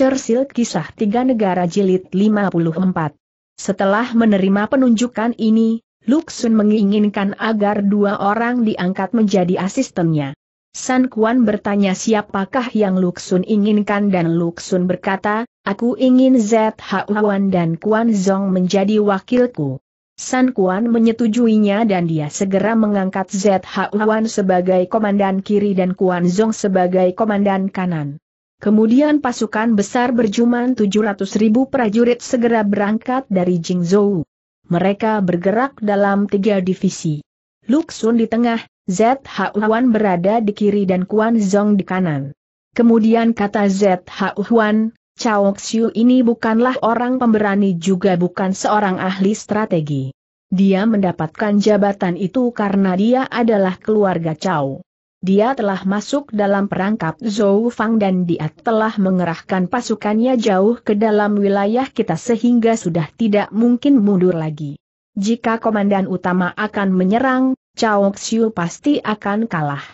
Churchill Kisah Tiga Negara Jilid 54. Setelah menerima penunjukan ini, Luxun menginginkan agar dua orang diangkat menjadi asistennya. San Kuan bertanya siapakah yang Luxun inginkan dan Luxun berkata, aku ingin Zhuan dan Kuan Zong menjadi wakilku. San Kuan menyetujuinya dan dia segera mengangkat Zhuan sebagai komandan kiri dan Kuan Zong sebagai komandan kanan. Kemudian pasukan besar berjuman 700 ribu prajurit segera berangkat dari Jingzhou. Mereka bergerak dalam tiga divisi. Luxun di tengah, Zhuan berada di kiri dan Kuan Zong di kanan. Kemudian kata Zhuan, Chao Xiu ini bukanlah orang pemberani juga bukan seorang ahli strategi. Dia mendapatkan jabatan itu karena dia adalah keluarga Chao. Dia telah masuk dalam perangkap Zhou Fang dan dia telah mengerahkan pasukannya jauh ke dalam wilayah kita sehingga sudah tidak mungkin mundur lagi. Jika komandan utama akan menyerang, Chao Xiu pasti akan kalah.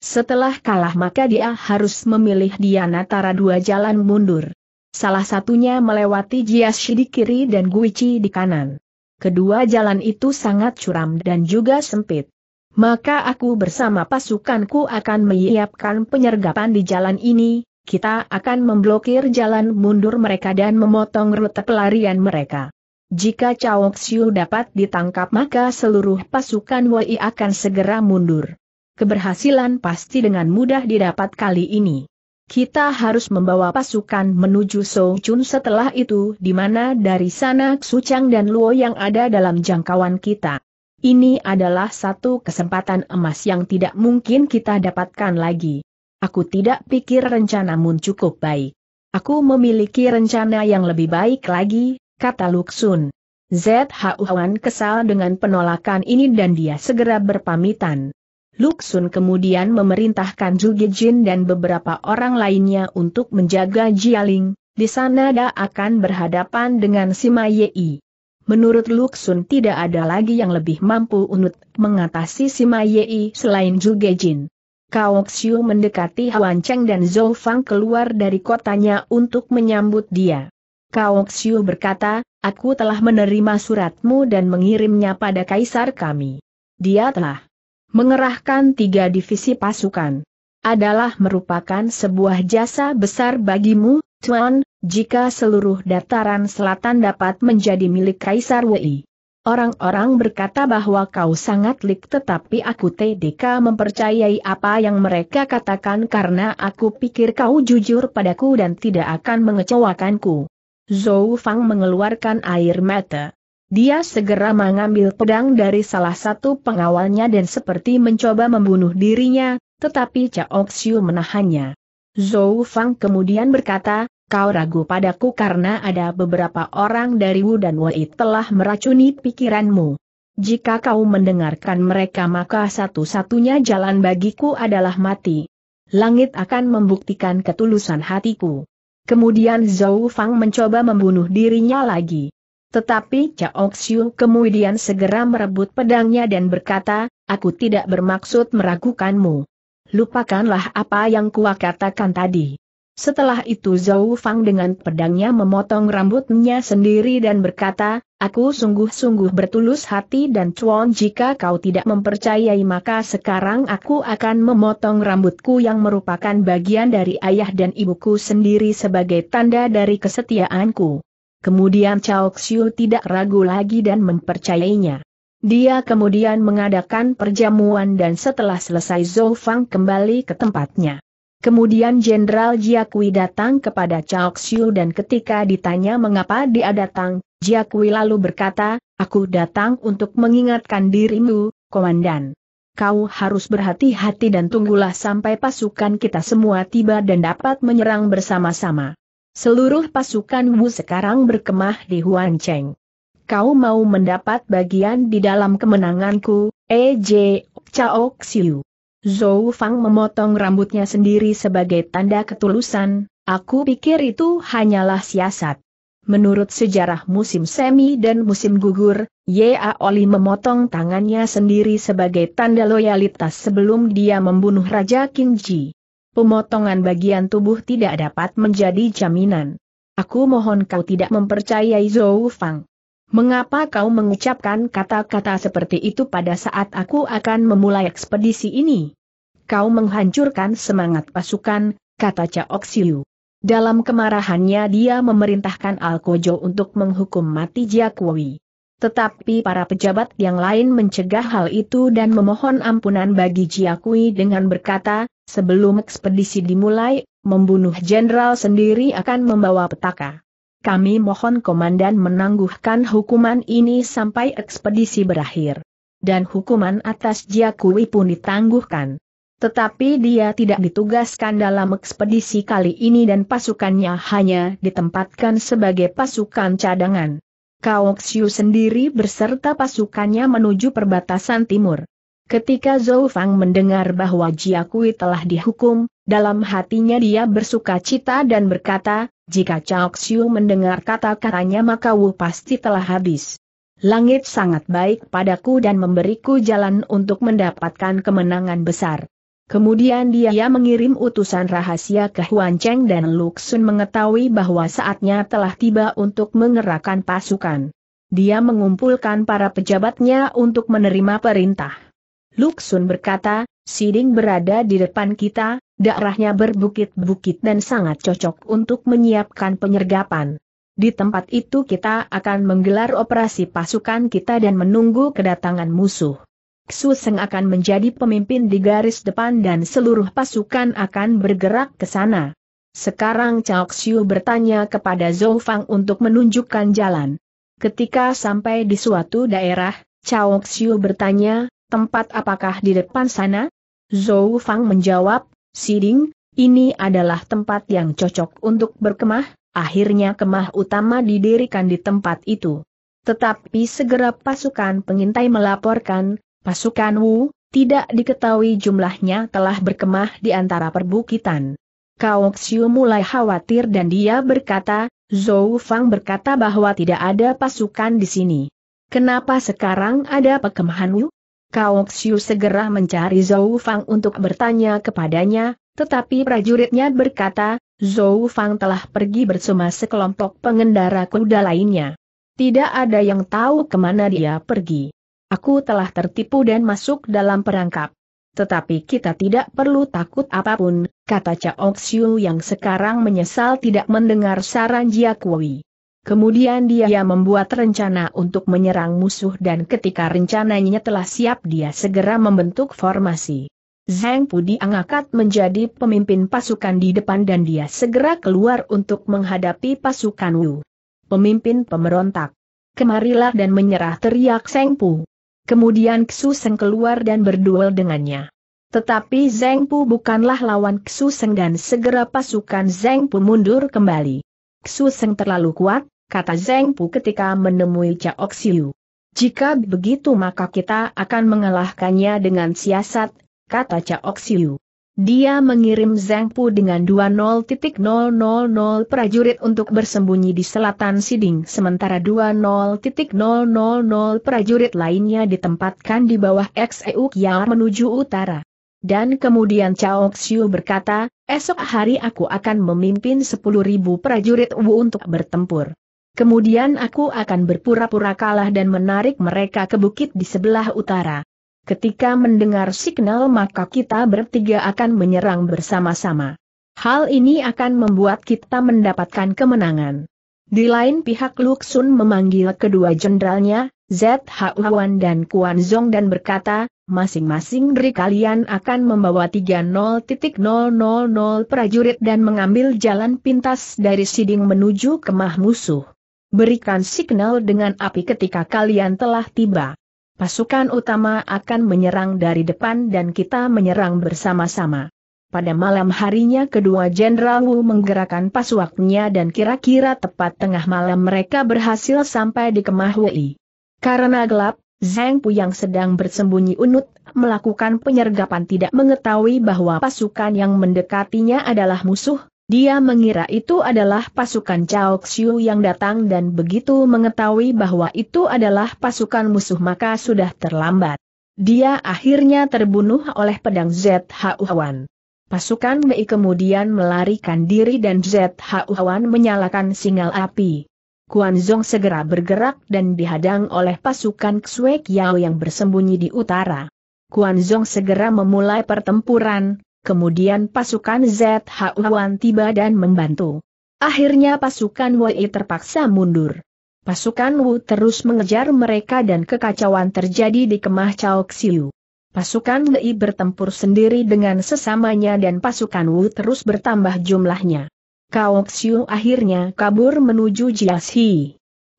Setelah kalah maka dia harus memilih dia antara dua jalan mundur. Salah satunya melewati Jiashi di kiri dan Guichi di kanan. Kedua jalan itu sangat curam dan juga sempit maka aku bersama pasukanku akan menyiapkan penyergapan di jalan ini, kita akan memblokir jalan mundur mereka dan memotong rute pelarian mereka. Jika Cao Xiu dapat ditangkap maka seluruh pasukan Wei akan segera mundur. Keberhasilan pasti dengan mudah didapat kali ini. Kita harus membawa pasukan menuju Chun. setelah itu di mana dari sana Xuchang dan Luo yang ada dalam jangkauan kita. Ini adalah satu kesempatan emas yang tidak mungkin kita dapatkan lagi. Aku tidak pikir rencanamu cukup baik. Aku memiliki rencana yang lebih baik lagi, kata Luksun. Zhaohuan kesal dengan penolakan ini dan dia segera berpamitan. Luksun kemudian memerintahkan Jin dan beberapa orang lainnya untuk menjaga Jialing, di sana dia akan berhadapan dengan Sima Yei. Menurut Luxun tidak ada lagi yang lebih mampu unut mengatasi si Yei selain Juge Jin. Kao Xiu mendekati Huan Cheng dan Zhou Fang keluar dari kotanya untuk menyambut dia. Kao Xiu berkata, aku telah menerima suratmu dan mengirimnya pada kaisar kami. Dia telah mengerahkan tiga divisi pasukan. Adalah merupakan sebuah jasa besar bagimu, Tuan, jika seluruh dataran selatan dapat menjadi milik Kaisar Wei. Orang-orang berkata bahwa kau sangat lik tetapi aku TDK mempercayai apa yang mereka katakan karena aku pikir kau jujur padaku dan tidak akan mengecewakanku. Zhou Fang mengeluarkan air mata. Dia segera mengambil pedang dari salah satu pengawalnya dan seperti mencoba membunuh dirinya, tetapi Cao Xiu menahannya. Zhou Fang kemudian berkata, kau ragu padaku karena ada beberapa orang dari Wu dan Wei telah meracuni pikiranmu. Jika kau mendengarkan mereka maka satu-satunya jalan bagiku adalah mati. Langit akan membuktikan ketulusan hatiku. Kemudian Zhou Fang mencoba membunuh dirinya lagi. Tetapi Cao Xiu kemudian segera merebut pedangnya dan berkata, aku tidak bermaksud meragukanmu. Lupakanlah apa yang kuakatakan tadi. Setelah itu Zhou Fang dengan pedangnya memotong rambutnya sendiri dan berkata, Aku sungguh-sungguh bertulus hati dan cuan jika kau tidak mempercayai maka sekarang aku akan memotong rambutku yang merupakan bagian dari ayah dan ibuku sendiri sebagai tanda dari kesetiaanku. Kemudian Chao Xiu tidak ragu lagi dan mempercayainya. Dia kemudian mengadakan perjamuan dan setelah selesai Zhou Fang kembali ke tempatnya. Kemudian Jenderal Jiakui datang kepada Chao Xiu dan ketika ditanya mengapa dia datang, Jiakui lalu berkata, aku datang untuk mengingatkan dirimu, Komandan. Kau harus berhati-hati dan tunggulah sampai pasukan kita semua tiba dan dapat menyerang bersama-sama. Seluruh pasukan Wu sekarang berkemah di Huan Cheng. Kau mau mendapat bagian di dalam kemenanganku, E.J. Eh, Chao Xiu. Zhou Fang memotong rambutnya sendiri sebagai tanda ketulusan, aku pikir itu hanyalah siasat. Menurut sejarah musim semi dan musim gugur, Ye Aoli memotong tangannya sendiri sebagai tanda loyalitas sebelum dia membunuh Raja King Ji. Pemotongan bagian tubuh tidak dapat menjadi jaminan. Aku mohon kau tidak mempercayai Zhou Fang. Mengapa kau mengucapkan kata-kata seperti itu pada saat aku akan memulai ekspedisi ini? Kau menghancurkan semangat pasukan, kata Chaok Siu. Dalam kemarahannya dia memerintahkan Alkojo untuk menghukum mati Jiakwui. Tetapi para pejabat yang lain mencegah hal itu dan memohon ampunan bagi Jiakwui dengan berkata, sebelum ekspedisi dimulai, membunuh jenderal sendiri akan membawa petaka kami mohon komandan menangguhkan hukuman ini sampai ekspedisi berakhir. Dan hukuman atas Jiakui pun ditangguhkan. Tetapi dia tidak ditugaskan dalam ekspedisi kali ini dan pasukannya hanya ditempatkan sebagai pasukan cadangan. Kao Kaoxiu sendiri berserta pasukannya menuju perbatasan timur. Ketika Zhou Fang mendengar bahwa Jiakui telah dihukum, dalam hatinya dia bersuka cita dan berkata, jika Chao Xiu mendengar kata-katanya maka Wu pasti telah habis. Langit sangat baik padaku dan memberiku jalan untuk mendapatkan kemenangan besar. Kemudian dia mengirim utusan rahasia ke Huan Cheng dan Luxun mengetahui bahwa saatnya telah tiba untuk mengerahkan pasukan. Dia mengumpulkan para pejabatnya untuk menerima perintah. Luxun berkata, Siding berada di depan kita, daerahnya berbukit-bukit dan sangat cocok untuk menyiapkan penyergapan. Di tempat itu kita akan menggelar operasi pasukan kita dan menunggu kedatangan musuh. Seng akan menjadi pemimpin di garis depan dan seluruh pasukan akan bergerak ke sana. Sekarang Cao Xiu bertanya kepada Zhou Fang untuk menunjukkan jalan. Ketika sampai di suatu daerah, Cao Xiu bertanya, tempat apakah di depan sana? Zhou Fang menjawab, Siding, ini adalah tempat yang cocok untuk berkemah, akhirnya kemah utama didirikan di tempat itu. Tetapi segera pasukan pengintai melaporkan, pasukan Wu, tidak diketahui jumlahnya telah berkemah di antara perbukitan. Kao Xiu mulai khawatir dan dia berkata, Zhou Fang berkata bahwa tidak ada pasukan di sini. Kenapa sekarang ada perkemahan Wu? Kao Xiu segera mencari Zhou Fang untuk bertanya kepadanya, tetapi prajuritnya berkata, Zhou Fang telah pergi bersama sekelompok pengendara kuda lainnya. Tidak ada yang tahu kemana dia pergi. Aku telah tertipu dan masuk dalam perangkap. Tetapi kita tidak perlu takut apapun, kata Cao Xiu yang sekarang menyesal tidak mendengar saran Jia Kui. Kemudian dia membuat rencana untuk menyerang musuh dan ketika rencananya telah siap dia segera membentuk formasi. Zhang Pu diangkat menjadi pemimpin pasukan di depan dan dia segera keluar untuk menghadapi pasukan Wu. Pemimpin pemberontak. Kemarilah dan menyerah teriak Zhang Pu. Kemudian Xu Seng keluar dan berduel dengannya. Tetapi Zhang Pu bukanlah lawan Xu Seng dan segera pasukan Zhang Pu mundur kembali. Suseng terlalu kuat, kata Zeng Pu ketika menemui Cao Xiu. Jika begitu maka kita akan mengalahkannya dengan siasat, kata Cao Xiu. Dia mengirim Zeng Pu dengan 20.000 prajurit untuk bersembunyi di selatan Siding sementara 20.000 prajurit lainnya ditempatkan di bawah XEU Kiar menuju utara. Dan kemudian Cao Xiu berkata, esok hari aku akan memimpin 10.000 prajurit Wu untuk bertempur. Kemudian aku akan berpura-pura kalah dan menarik mereka ke bukit di sebelah utara. Ketika mendengar signal maka kita bertiga akan menyerang bersama-sama. Hal ini akan membuat kita mendapatkan kemenangan. Di lain pihak Luxun memanggil kedua jenderalnya, ZHUan dan Kuan Zong dan berkata, masing-masing dari kalian akan membawa 30.000 prajurit dan mengambil jalan pintas dari Siding menuju kemah musuh. Berikan signal dengan api ketika kalian telah tiba. Pasukan utama akan menyerang dari depan dan kita menyerang bersama-sama. Pada malam harinya kedua Jenderal Wu menggerakkan pasuaknya dan kira-kira tepat tengah malam mereka berhasil sampai di kemah Wei. Karena gelap, Zeng Pu yang sedang bersembunyi unut, melakukan penyergapan tidak mengetahui bahwa pasukan yang mendekatinya adalah musuh, dia mengira itu adalah pasukan Chao Xiu yang datang dan begitu mengetahui bahwa itu adalah pasukan musuh maka sudah terlambat. Dia akhirnya terbunuh oleh pedang ZHU Wan. Pasukan Mei kemudian melarikan diri dan ZHU Wan menyalakan sinyal api. Kuan Zong segera bergerak dan dihadang oleh pasukan Xue Kiao yang bersembunyi di utara. Kuan Zong segera memulai pertempuran, kemudian pasukan ZH tiba dan membantu. Akhirnya pasukan Wei terpaksa mundur. Pasukan Wu terus mengejar mereka dan kekacauan terjadi di kemah Chao Xiu. Pasukan Wei bertempur sendiri dengan sesamanya dan pasukan Wu terus bertambah jumlahnya. Kao Xiu akhirnya kabur menuju Xu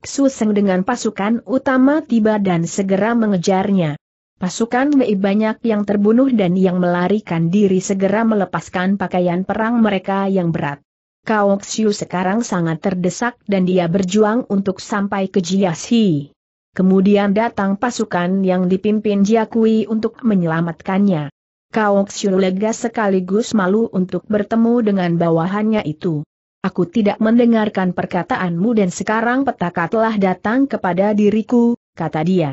Suseng dengan pasukan utama tiba dan segera mengejarnya. Pasukan Mei banyak yang terbunuh dan yang melarikan diri segera melepaskan pakaian perang mereka yang berat. Kao Xiu sekarang sangat terdesak dan dia berjuang untuk sampai ke Jiashi. Kemudian datang pasukan yang dipimpin Jiakui untuk menyelamatkannya. Kau Xiu lega sekaligus malu untuk bertemu dengan bawahannya itu. Aku tidak mendengarkan perkataanmu dan sekarang petaka telah datang kepada diriku, kata dia.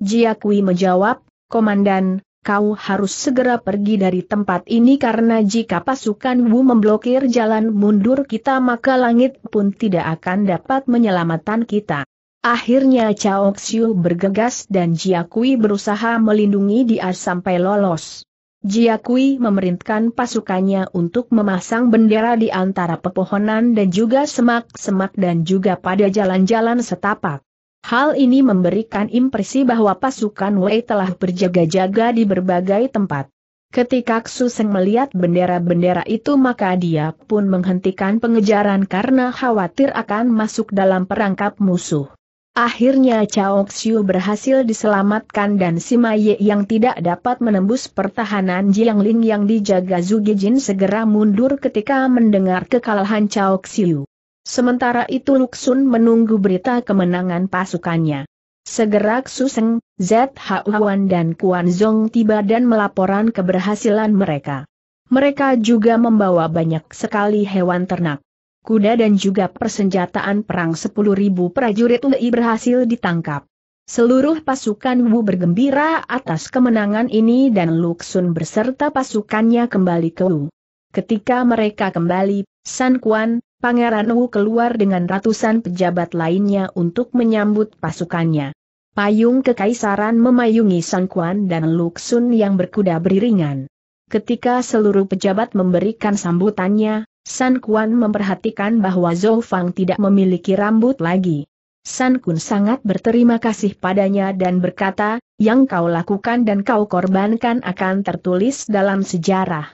Jia Kui menjawab, Komandan, kau harus segera pergi dari tempat ini karena jika pasukan Wu memblokir jalan mundur kita maka langit pun tidak akan dapat menyelamatkan kita. Akhirnya Chao Xiu bergegas dan Jia Kui berusaha melindungi dia sampai lolos. Jiakui memerintahkan pasukannya untuk memasang bendera di antara pepohonan dan juga semak-semak dan juga pada jalan-jalan setapak. Hal ini memberikan impresi bahwa pasukan Wei telah berjaga-jaga di berbagai tempat. Ketika Seng melihat bendera-bendera itu maka dia pun menghentikan pengejaran karena khawatir akan masuk dalam perangkap musuh. Akhirnya Chao Xiu berhasil diselamatkan dan Sima Ye yang tidak dapat menembus pertahanan Jiang Ling yang dijaga Zugi Jin segera mundur ketika mendengar kekalahan Chao Xiu. Sementara itu Luksun menunggu berita kemenangan pasukannya. Segera Suseng, Z Huan dan Kuan Zhong tiba dan melaporan keberhasilan mereka. Mereka juga membawa banyak sekali hewan ternak kuda dan juga persenjataan perang 10.000 prajurit Lei berhasil ditangkap. Seluruh pasukan Wu bergembira atas kemenangan ini dan Luksun berserta pasukannya kembali ke Wu. Ketika mereka kembali, San Quan, Pangeran Wu keluar dengan ratusan pejabat lainnya untuk menyambut pasukannya. Payung kekaisaran memayungi San Quan dan Luksun yang berkuda beriringan. Ketika seluruh pejabat memberikan sambutannya, San Kuan memperhatikan bahwa Zhou Fang tidak memiliki rambut lagi. San Kun sangat berterima kasih padanya dan berkata, yang kau lakukan dan kau korbankan akan tertulis dalam sejarah.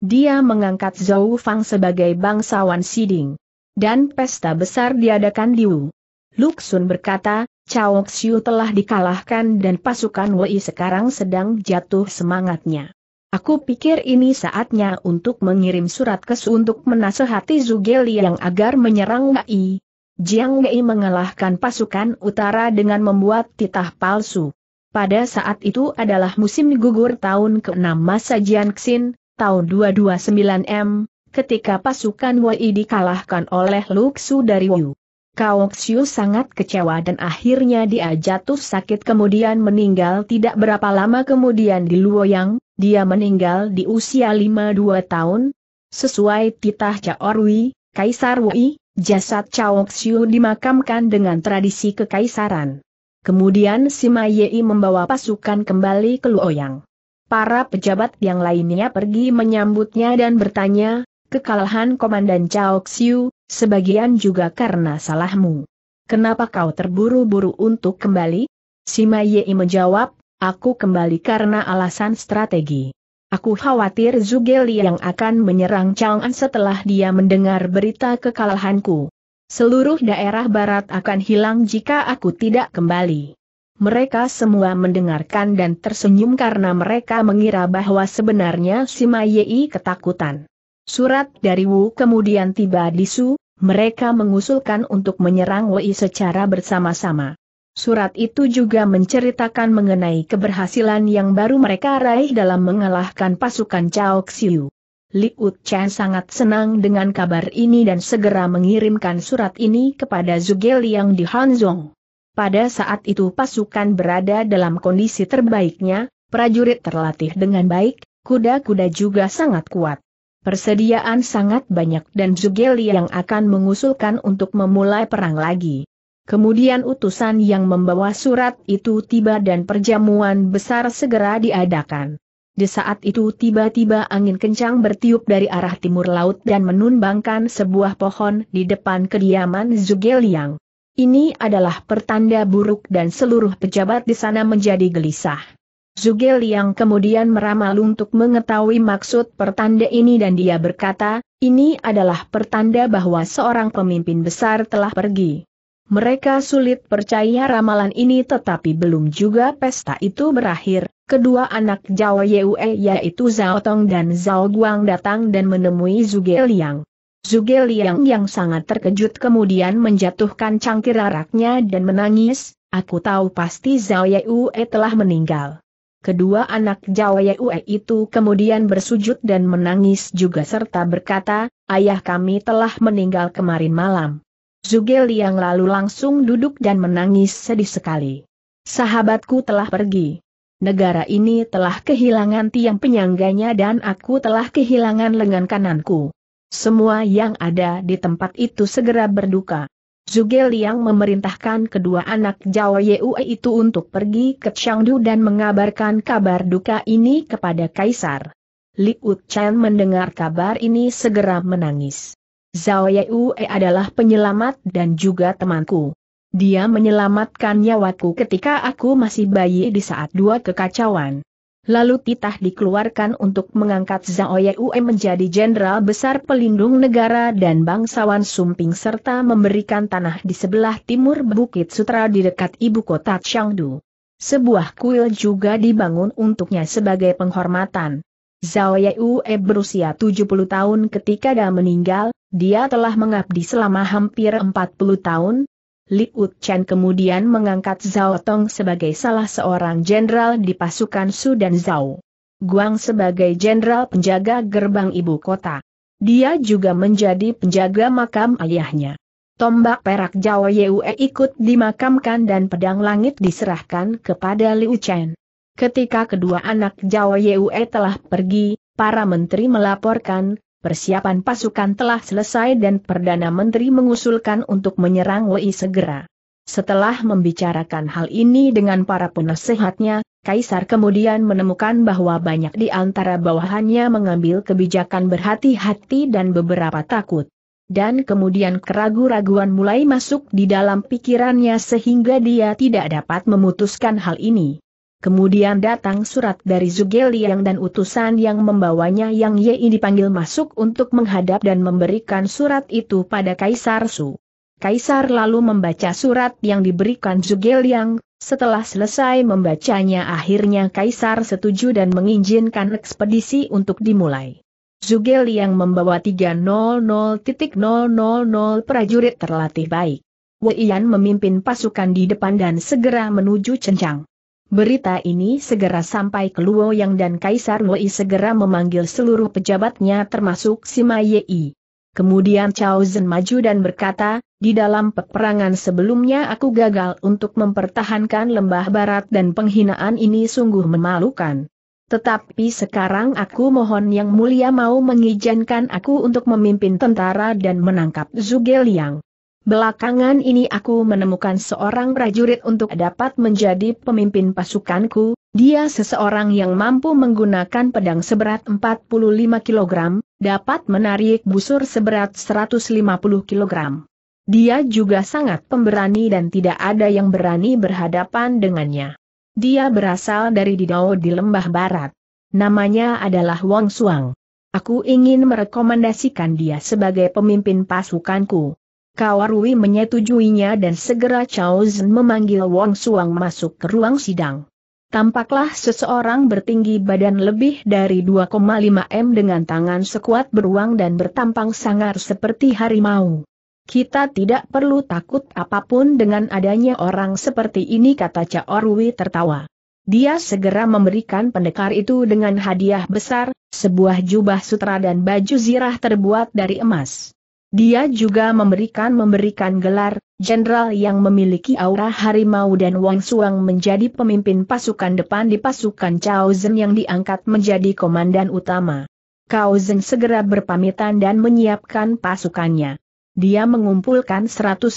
Dia mengangkat Zhou Fang sebagai bangsawan Siding. Dan pesta besar diadakan di Wu. Luxun berkata, Chao Xiu telah dikalahkan dan pasukan Wei sekarang sedang jatuh semangatnya. Aku pikir ini saatnya untuk mengirim surat kes untuk menasehati Zugeli yang agar menyerang Wei. Jiang Wei mengalahkan pasukan utara dengan membuat titah palsu. Pada saat itu adalah musim gugur tahun ke-6 masa Jiangxin, tahun 229M, ketika pasukan Wei dikalahkan oleh Luxu dari Wu. Kaoxiu sangat kecewa dan akhirnya dia jatuh sakit kemudian meninggal tidak berapa lama kemudian di Luoyang, dia meninggal di usia 52 tahun. Sesuai titah Rui, Kaisar Wei, jasad Kaoxiu dimakamkan dengan tradisi kekaisaran. Kemudian Sima Yei membawa pasukan kembali ke Luoyang. Para pejabat yang lainnya pergi menyambutnya dan bertanya, kekalahan Komandan Cao Xiu, sebagian juga karena salahmu. Kenapa kau terburu-buru untuk kembali? Si Yei menjawab, aku kembali karena alasan strategi. Aku khawatir Zugeli yang akan menyerang Chang'an setelah dia mendengar berita kekalahanku. Seluruh daerah barat akan hilang jika aku tidak kembali. Mereka semua mendengarkan dan tersenyum karena mereka mengira bahwa sebenarnya Sima Yei ketakutan. Surat dari Wu kemudian tiba di Su, mereka mengusulkan untuk menyerang Wei secara bersama-sama. Surat itu juga menceritakan mengenai keberhasilan yang baru mereka raih dalam mengalahkan pasukan Cao Xiu. Liu Chen sangat senang dengan kabar ini dan segera mengirimkan surat ini kepada Zhuge Liang di Hanzhong. Pada saat itu pasukan berada dalam kondisi terbaiknya, prajurit terlatih dengan baik, kuda-kuda juga sangat kuat. Persediaan sangat banyak dan Zugeli yang akan mengusulkan untuk memulai perang lagi. Kemudian utusan yang membawa surat itu tiba dan perjamuan besar segera diadakan. Di saat itu tiba-tiba angin kencang bertiup dari arah timur laut dan menumbangkan sebuah pohon di depan kediaman Zugeliang. Ini adalah pertanda buruk dan seluruh pejabat di sana menjadi gelisah. Zugel yang kemudian meramal untuk mengetahui maksud pertanda ini dan dia berkata, ini adalah pertanda bahwa seorang pemimpin besar telah pergi. Mereka sulit percaya ramalan ini tetapi belum juga pesta itu berakhir, kedua anak Zhao Yue yaitu Zhao Tong dan Zhao Guang datang dan menemui Zugel Liang. Zugel Liang yang sangat terkejut kemudian menjatuhkan cangkir araknya dan menangis, aku tahu pasti Zhao Yue telah meninggal. Kedua anak Jawa Yue itu kemudian bersujud dan menangis juga serta berkata, ayah kami telah meninggal kemarin malam. Zugel yang lalu langsung duduk dan menangis sedih sekali. Sahabatku telah pergi. Negara ini telah kehilangan tiang penyangganya dan aku telah kehilangan lengan kananku. Semua yang ada di tempat itu segera berduka. Zuge Liang memerintahkan kedua anak Jawa Yue itu untuk pergi ke Changdu dan mengabarkan kabar duka ini kepada Kaisar. Li Chen mendengar kabar ini segera menangis. Zhao Yue adalah penyelamat dan juga temanku. Dia menyelamatkan nyawaku ketika aku masih bayi di saat dua kekacauan. Lalu titah dikeluarkan untuk mengangkat Zhao Yue menjadi jenderal besar pelindung negara dan bangsawan Sumping serta memberikan tanah di sebelah timur Bukit Sutra di dekat ibu kota Chengdu. Sebuah kuil juga dibangun untuknya sebagai penghormatan. Zhao Yue berusia 70 tahun ketika dia meninggal, dia telah mengabdi selama hampir 40 tahun, Liu Chen kemudian mengangkat Zhao Tong sebagai salah seorang jenderal di pasukan Su dan Zhao. Guang sebagai jenderal penjaga gerbang ibu kota. Dia juga menjadi penjaga makam ayahnya. Tombak perak Jawa Yue ikut dimakamkan dan pedang langit diserahkan kepada Liu Chen. Ketika kedua anak Jawa Yue telah pergi, para menteri melaporkan, persiapan pasukan telah selesai dan Perdana Menteri mengusulkan untuk menyerang Wei segera. Setelah membicarakan hal ini dengan para penasehatnya, Kaisar kemudian menemukan bahwa banyak di antara bawahannya mengambil kebijakan berhati-hati dan beberapa takut. Dan kemudian keraguan-raguan mulai masuk di dalam pikirannya sehingga dia tidak dapat memutuskan hal ini. Kemudian datang surat dari Zugeliang dan utusan yang membawanya Yang Ye ini dipanggil masuk untuk menghadap dan memberikan surat itu pada Kaisar Su. Kaisar lalu membaca surat yang diberikan Zugeliang, setelah selesai membacanya akhirnya Kaisar setuju dan mengizinkan ekspedisi untuk dimulai. Zugeliang membawa 300.000 prajurit terlatih baik. Wei Yan memimpin pasukan di depan dan segera menuju Cencang. Berita ini segera sampai ke Luo Yang dan Kaisar Wei segera memanggil seluruh pejabatnya termasuk Sima Yei. Kemudian Chao Zhen maju dan berkata, di dalam peperangan sebelumnya aku gagal untuk mempertahankan lembah barat dan penghinaan ini sungguh memalukan. Tetapi sekarang aku mohon yang mulia mau mengizinkan aku untuk memimpin tentara dan menangkap Zhuge Liang. Belakangan ini aku menemukan seorang prajurit untuk dapat menjadi pemimpin pasukanku, dia seseorang yang mampu menggunakan pedang seberat 45 kg, dapat menarik busur seberat 150 kg. Dia juga sangat pemberani dan tidak ada yang berani berhadapan dengannya. Dia berasal dari Didao di Lembah Barat. Namanya adalah Wang Suang. Aku ingin merekomendasikan dia sebagai pemimpin pasukanku. Kawarui menyetujuinya dan segera Chao Zhen memanggil Wong Suang masuk ke ruang sidang. Tampaklah seseorang bertinggi badan lebih dari 2,5 m dengan tangan sekuat beruang dan bertampang sangar seperti harimau. Kita tidak perlu takut apapun dengan adanya orang seperti ini kata Chao Rui tertawa. Dia segera memberikan pendekar itu dengan hadiah besar, sebuah jubah sutra dan baju zirah terbuat dari emas. Dia juga memberikan-memberikan gelar, jenderal yang memiliki aura harimau dan Wang Suang menjadi pemimpin pasukan depan di pasukan Cao Zhen yang diangkat menjadi komandan utama. Cao Zhen segera berpamitan dan menyiapkan pasukannya. Dia mengumpulkan 150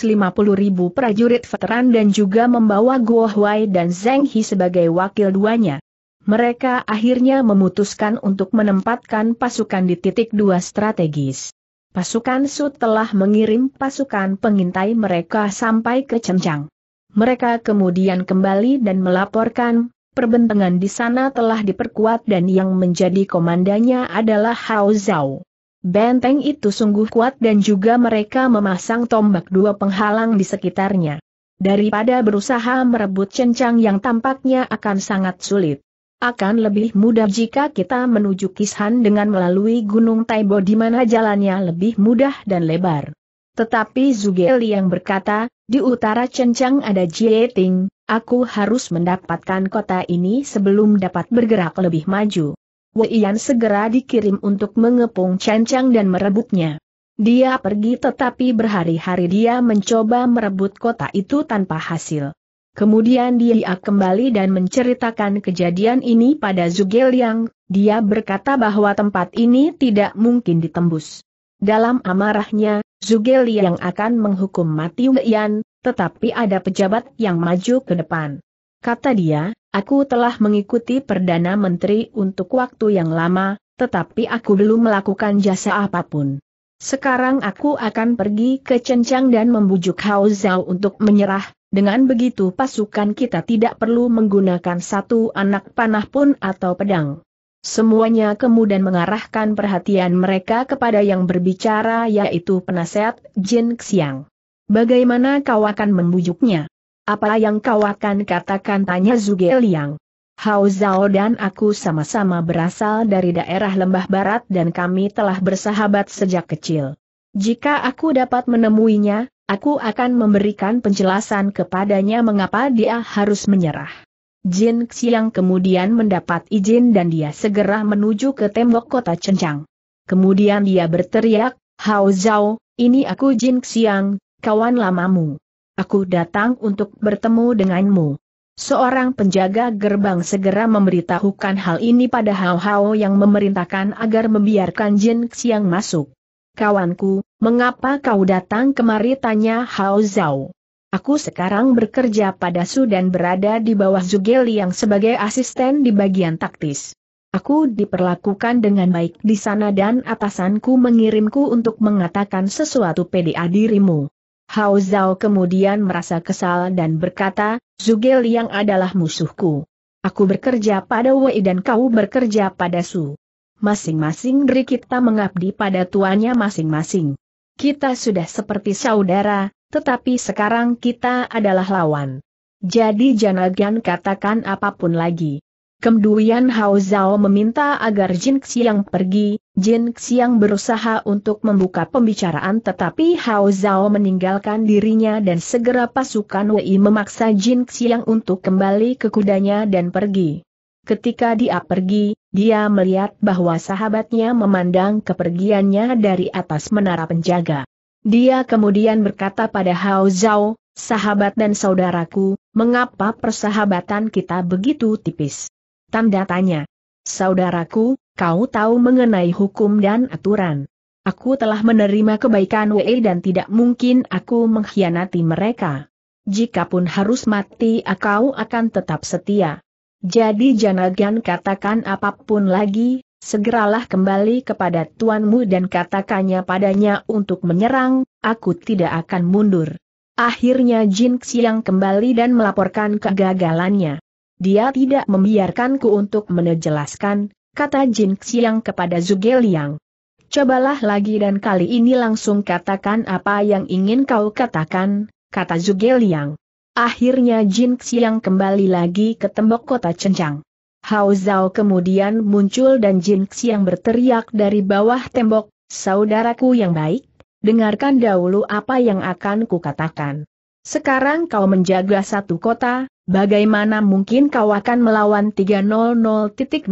ribu prajurit veteran dan juga membawa Guo Huai dan Zheng He sebagai wakil duanya. Mereka akhirnya memutuskan untuk menempatkan pasukan di titik dua strategis pasukan Su telah mengirim pasukan pengintai mereka sampai ke Cencang. Mereka kemudian kembali dan melaporkan, perbentangan di sana telah diperkuat dan yang menjadi komandannya adalah Hao Zhao. Benteng itu sungguh kuat dan juga mereka memasang tombak dua penghalang di sekitarnya. Daripada berusaha merebut cencang yang tampaknya akan sangat sulit. Akan lebih mudah jika kita menuju Kishan dengan melalui Gunung Taibo di mana jalannya lebih mudah dan lebar. Tetapi Li yang berkata, di utara Cencang ada Jieting, aku harus mendapatkan kota ini sebelum dapat bergerak lebih maju. Yan segera dikirim untuk mengepung Cencang dan merebutnya. Dia pergi tetapi berhari-hari dia mencoba merebut kota itu tanpa hasil. Kemudian dia kembali dan menceritakan kejadian ini pada Zugel yang, dia berkata bahwa tempat ini tidak mungkin ditembus. Dalam amarahnya, Zugel yang akan menghukum mati Yan, tetapi ada pejabat yang maju ke depan. Kata dia, aku telah mengikuti Perdana Menteri untuk waktu yang lama, tetapi aku belum melakukan jasa apapun. Sekarang aku akan pergi ke Cencang dan membujuk Hao Zhao untuk menyerah, dengan begitu pasukan kita tidak perlu menggunakan satu anak panah pun atau pedang. Semuanya kemudian mengarahkan perhatian mereka kepada yang berbicara yaitu penasehat Jin Xiang. Bagaimana kau akan membujuknya? Apa yang kau akan katakan tanya Zuge Liang. Hao Zhao dan aku sama-sama berasal dari daerah lembah barat dan kami telah bersahabat sejak kecil. Jika aku dapat menemuinya, Aku akan memberikan penjelasan kepadanya mengapa dia harus menyerah. Jin Xiang kemudian mendapat izin dan dia segera menuju ke tembok kota Cencang. Kemudian dia berteriak, Hao Zhao, ini aku Jin Xiang, kawan lamamu. Aku datang untuk bertemu denganmu. Seorang penjaga gerbang segera memberitahukan hal ini pada Hao Hao yang memerintahkan agar membiarkan Jin Xiang masuk kawanku, mengapa kau datang kemari tanya Hao Zhao. Aku sekarang bekerja pada Su dan berada di bawah Zugeli yang sebagai asisten di bagian taktis. Aku diperlakukan dengan baik di sana dan atasanku mengirimku untuk mengatakan sesuatu pada dirimu. Hao Zhao kemudian merasa kesal dan berkata, Zugel yang adalah musuhku. Aku bekerja pada Wei dan kau bekerja pada Su masing-masing dari kita mengabdi pada tuannya masing-masing. Kita sudah seperti saudara, tetapi sekarang kita adalah lawan. Jadi Janagan katakan apapun lagi. Kemudian Hao Zhao meminta agar Jin Xiang pergi, Jin Xiang berusaha untuk membuka pembicaraan tetapi Hao Zhao meninggalkan dirinya dan segera pasukan Wei memaksa Jin Xiang untuk kembali ke kudanya dan pergi. Ketika dia pergi, dia melihat bahwa sahabatnya memandang kepergiannya dari atas menara penjaga. Dia kemudian berkata pada Hao Zhao, sahabat dan saudaraku, mengapa persahabatan kita begitu tipis? Tanda tanya. Saudaraku, kau tahu mengenai hukum dan aturan. Aku telah menerima kebaikan Wei dan tidak mungkin aku mengkhianati mereka. Jikapun harus mati, aku akan tetap setia. Jadi Janagan katakan apapun lagi, segeralah kembali kepada tuanmu dan katakannya padanya untuk menyerang, aku tidak akan mundur. Akhirnya Jin Xiang kembali dan melaporkan kegagalannya. Dia tidak membiarkanku untuk menjelaskan, kata Jin Xiang kepada Zuge Liang. Cobalah lagi dan kali ini langsung katakan apa yang ingin kau katakan, kata Zuge Liang. Akhirnya Jin Xiang kembali lagi ke tembok kota Cencang. Hao Zhao kemudian muncul dan Jin Xiang berteriak dari bawah tembok, Saudaraku yang baik, dengarkan dahulu apa yang akan kukatakan. Sekarang kau menjaga satu kota, bagaimana mungkin kau akan melawan 300.000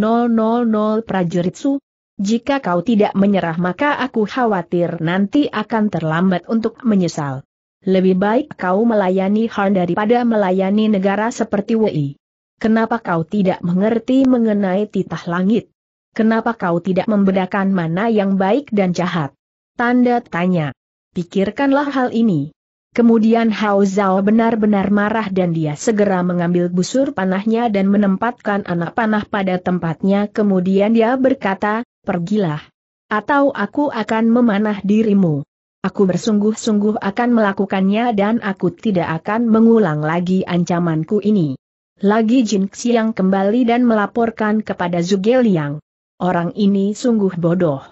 prajurit su? Jika kau tidak menyerah maka aku khawatir nanti akan terlambat untuk menyesal lebih baik kau melayani Han daripada melayani negara seperti Wei. Kenapa kau tidak mengerti mengenai titah langit? Kenapa kau tidak membedakan mana yang baik dan jahat? Tanda tanya. Pikirkanlah hal ini. Kemudian Hao Zhao benar-benar marah dan dia segera mengambil busur panahnya dan menempatkan anak panah pada tempatnya kemudian dia berkata, pergilah. Atau aku akan memanah dirimu. Aku bersungguh-sungguh akan melakukannya dan aku tidak akan mengulang lagi ancamanku ini. Lagi Jin Xiang kembali dan melaporkan kepada Zuge Liang. Orang ini sungguh bodoh.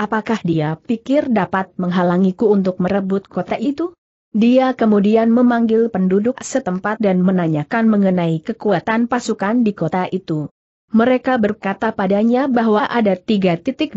Apakah dia pikir dapat menghalangiku untuk merebut kota itu? Dia kemudian memanggil penduduk setempat dan menanyakan mengenai kekuatan pasukan di kota itu. Mereka berkata padanya bahwa ada 3.000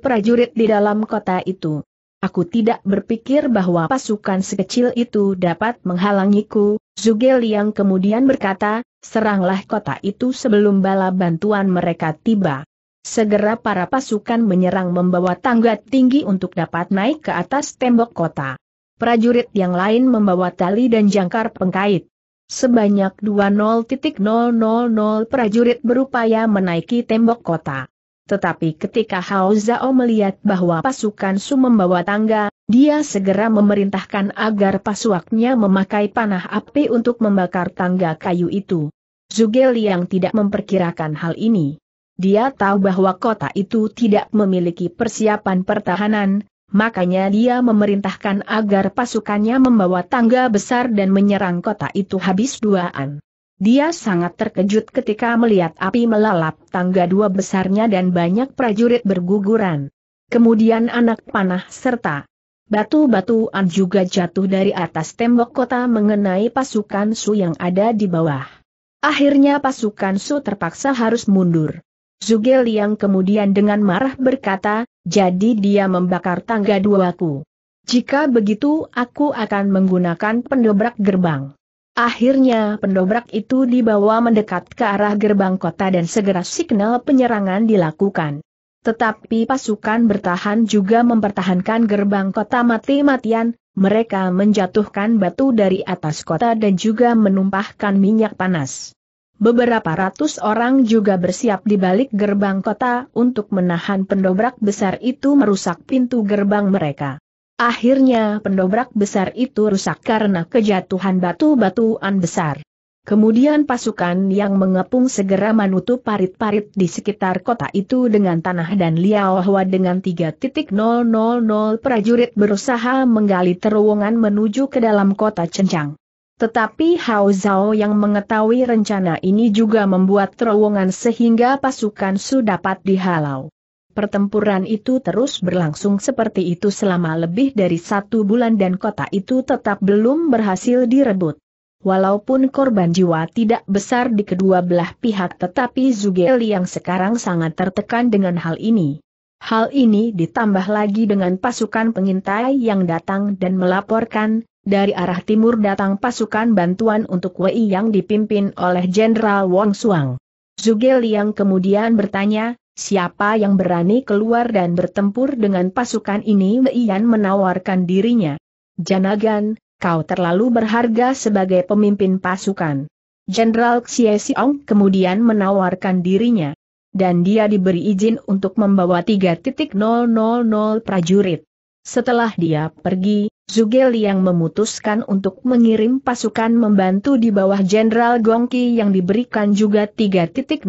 prajurit di dalam kota itu. Aku tidak berpikir bahwa pasukan sekecil itu dapat menghalangiku, Zugel yang kemudian berkata, seranglah kota itu sebelum bala bantuan mereka tiba. Segera para pasukan menyerang membawa tangga tinggi untuk dapat naik ke atas tembok kota. Prajurit yang lain membawa tali dan jangkar pengkait. Sebanyak 20.000 prajurit berupaya menaiki tembok kota. Tetapi ketika Hao Zhao melihat bahwa pasukan Su membawa tangga, dia segera memerintahkan agar pasuaknya memakai panah api untuk membakar tangga kayu itu. Zhuge Liang tidak memperkirakan hal ini. Dia tahu bahwa kota itu tidak memiliki persiapan pertahanan, makanya dia memerintahkan agar pasukannya membawa tangga besar dan menyerang kota itu habis duaan. Dia sangat terkejut ketika melihat api melalap tangga dua besarnya dan banyak prajurit berguguran. Kemudian anak panah serta batu-batuan juga jatuh dari atas tembok kota mengenai pasukan Su yang ada di bawah. Akhirnya pasukan Su terpaksa harus mundur. Zugel Liang kemudian dengan marah berkata, jadi dia membakar tangga duaku. Jika begitu aku akan menggunakan pendobrak gerbang. Akhirnya pendobrak itu dibawa mendekat ke arah gerbang kota dan segera signal penyerangan dilakukan. Tetapi pasukan bertahan juga mempertahankan gerbang kota mati-matian, mereka menjatuhkan batu dari atas kota dan juga menumpahkan minyak panas. Beberapa ratus orang juga bersiap di balik gerbang kota untuk menahan pendobrak besar itu merusak pintu gerbang mereka. Akhirnya pendobrak besar itu rusak karena kejatuhan batu-batuan besar. Kemudian pasukan yang mengepung segera menutup parit-parit di sekitar kota itu dengan tanah dan liaohwa dengan 3.000 prajurit berusaha menggali terowongan menuju ke dalam kota Cencang. Tetapi Hao Zhao yang mengetahui rencana ini juga membuat terowongan sehingga pasukan su dapat dihalau. Pertempuran itu terus berlangsung seperti itu selama lebih dari satu bulan dan kota itu tetap belum berhasil direbut. Walaupun korban jiwa tidak besar di kedua belah pihak tetapi Zuge yang sekarang sangat tertekan dengan hal ini. Hal ini ditambah lagi dengan pasukan pengintai yang datang dan melaporkan, dari arah timur datang pasukan bantuan untuk Wei yang dipimpin oleh Jenderal Wong Suang. Zuge Liang kemudian bertanya, Siapa yang berani keluar dan bertempur dengan pasukan ini? Meian menawarkan dirinya. Janagan, kau terlalu berharga sebagai pemimpin pasukan. Jenderal Xie Xiong kemudian menawarkan dirinya. Dan dia diberi izin untuk membawa 3.000 prajurit. Setelah dia pergi, Zugel yang memutuskan untuk mengirim pasukan membantu di bawah Jenderal Gongki yang diberikan juga 3.000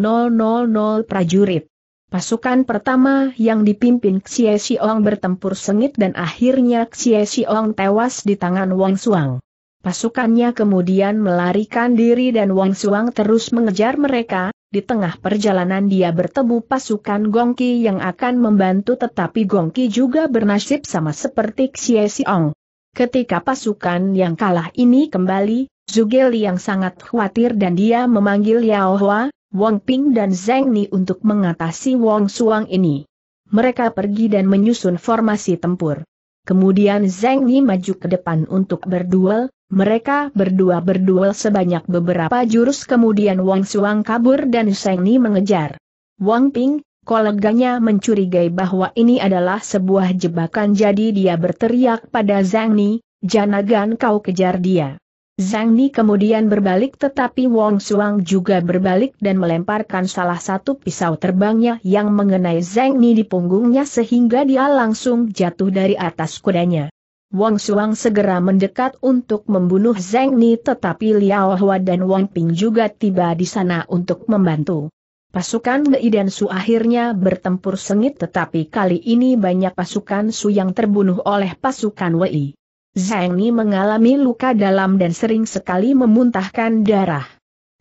prajurit. Pasukan pertama yang dipimpin Xie Xiong bertempur sengit dan akhirnya Xie Xiong tewas di tangan Wang Suang. Pasukannya kemudian melarikan diri dan Wang Suang terus mengejar mereka, di tengah perjalanan dia bertemu pasukan Gongki yang akan membantu tetapi Gongki juga bernasib sama seperti Xie Xiong. Ketika pasukan yang kalah ini kembali, Zugeli yang sangat khawatir dan dia memanggil Yao Hua, Wong Ping dan Zeng Ni untuk mengatasi Wong Suang ini. Mereka pergi dan menyusun formasi tempur. Kemudian Zeng Ni maju ke depan untuk berduel, mereka berdua berduel sebanyak beberapa jurus kemudian Wong Suang kabur dan Zeng Ni mengejar. Wong Ping, koleganya mencurigai bahwa ini adalah sebuah jebakan jadi dia berteriak pada Zeng Ni, Janagan kau kejar dia. Zhang Ni kemudian berbalik tetapi Wong Suang juga berbalik dan melemparkan salah satu pisau terbangnya yang mengenai Zhang Ni di punggungnya sehingga dia langsung jatuh dari atas kudanya. Wong Suang segera mendekat untuk membunuh Zhang Ni tetapi Liao Hua dan Wang Ping juga tiba di sana untuk membantu. Pasukan Mei dan Su akhirnya bertempur sengit tetapi kali ini banyak pasukan Su yang terbunuh oleh pasukan Wei. Zhang Ni mengalami luka dalam dan sering sekali memuntahkan darah.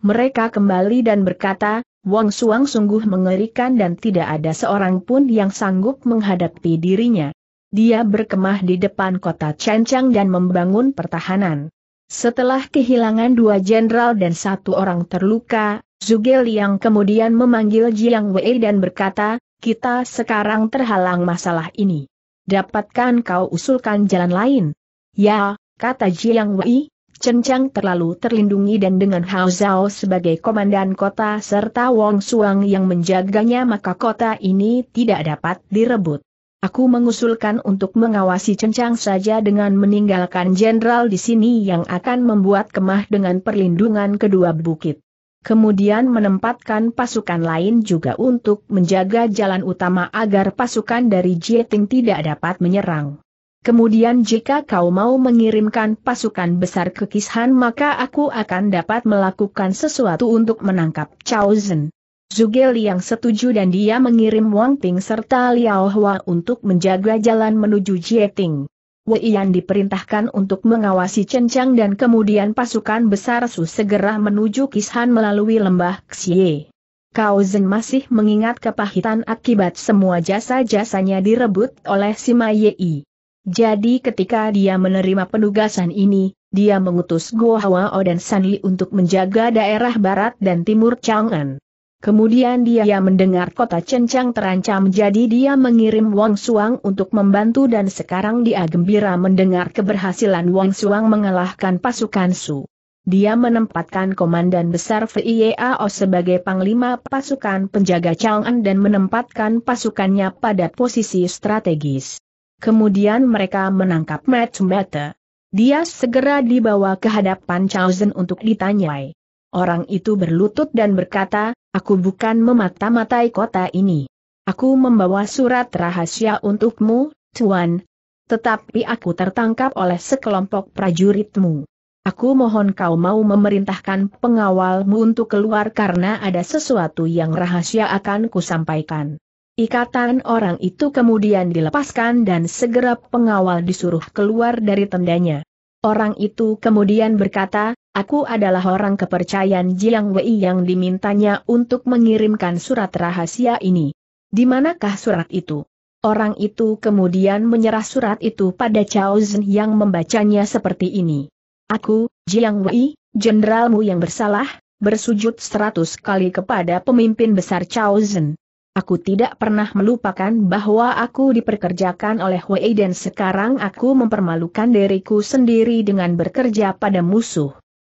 Mereka kembali dan berkata, Wang Suang sungguh mengerikan dan tidak ada seorang pun yang sanggup menghadapi dirinya. Dia berkemah di depan kota Chancang dan membangun pertahanan. Setelah kehilangan dua jenderal dan satu orang terluka, Zuge Liang kemudian memanggil Jiang Wei dan berkata, kita sekarang terhalang masalah ini. Dapatkan kau usulkan jalan lain? Ya, kata Jiang Wei, Cencang terlalu terlindungi dan dengan Hao Zhao sebagai komandan kota serta Wong Suang yang menjaganya maka kota ini tidak dapat direbut. Aku mengusulkan untuk mengawasi cencang saja dengan meninggalkan jenderal di sini yang akan membuat kemah dengan perlindungan kedua bukit. Kemudian menempatkan pasukan lain juga untuk menjaga jalan utama agar pasukan dari Jieting tidak dapat menyerang. Kemudian jika kau mau mengirimkan pasukan besar ke Kishan maka aku akan dapat melakukan sesuatu untuk menangkap Chao Zhen. Zugel yang setuju dan dia mengirim Wang Ping serta Liao Hua untuk menjaga jalan menuju Jieting. Wei Yan diperintahkan untuk mengawasi Cencang dan kemudian pasukan besar Su segera menuju Kishan melalui lembah Xie. Kao Zeng masih mengingat kepahitan akibat semua jasa-jasanya direbut oleh Sima Yei. Jadi ketika dia menerima penugasan ini, dia mengutus Guo O dan Sanli untuk menjaga daerah barat dan timur Chang'an. Kemudian dia mendengar kota Cencang terancam jadi dia mengirim Wang Suang untuk membantu dan sekarang dia gembira mendengar keberhasilan Wang Suang mengalahkan pasukan Su. Dia menempatkan Komandan Besar VIAO sebagai Panglima Pasukan Penjaga Chang'an dan menempatkan pasukannya pada posisi strategis. Kemudian mereka menangkap Matt Mata. Dia segera dibawa ke hadapan Chausen untuk ditanyai. Orang itu berlutut dan berkata, aku bukan memata-matai kota ini. Aku membawa surat rahasia untukmu, Tuan. Tetapi aku tertangkap oleh sekelompok prajuritmu. Aku mohon kau mau memerintahkan pengawalmu untuk keluar karena ada sesuatu yang rahasia akan kusampaikan. Ikatan orang itu kemudian dilepaskan dan segera pengawal disuruh keluar dari tendanya. Orang itu kemudian berkata, aku adalah orang kepercayaan Jiang Wei yang dimintanya untuk mengirimkan surat rahasia ini. Di manakah surat itu? Orang itu kemudian menyerah surat itu pada Chao Zhen yang membacanya seperti ini. Aku, Jiang Wei, jenderalmu yang bersalah, bersujud seratus kali kepada pemimpin besar Chao Zhen. Aku tidak pernah melupakan bahwa aku diperkerjakan oleh Wei dan sekarang aku mempermalukan diriku sendiri dengan bekerja pada musuh.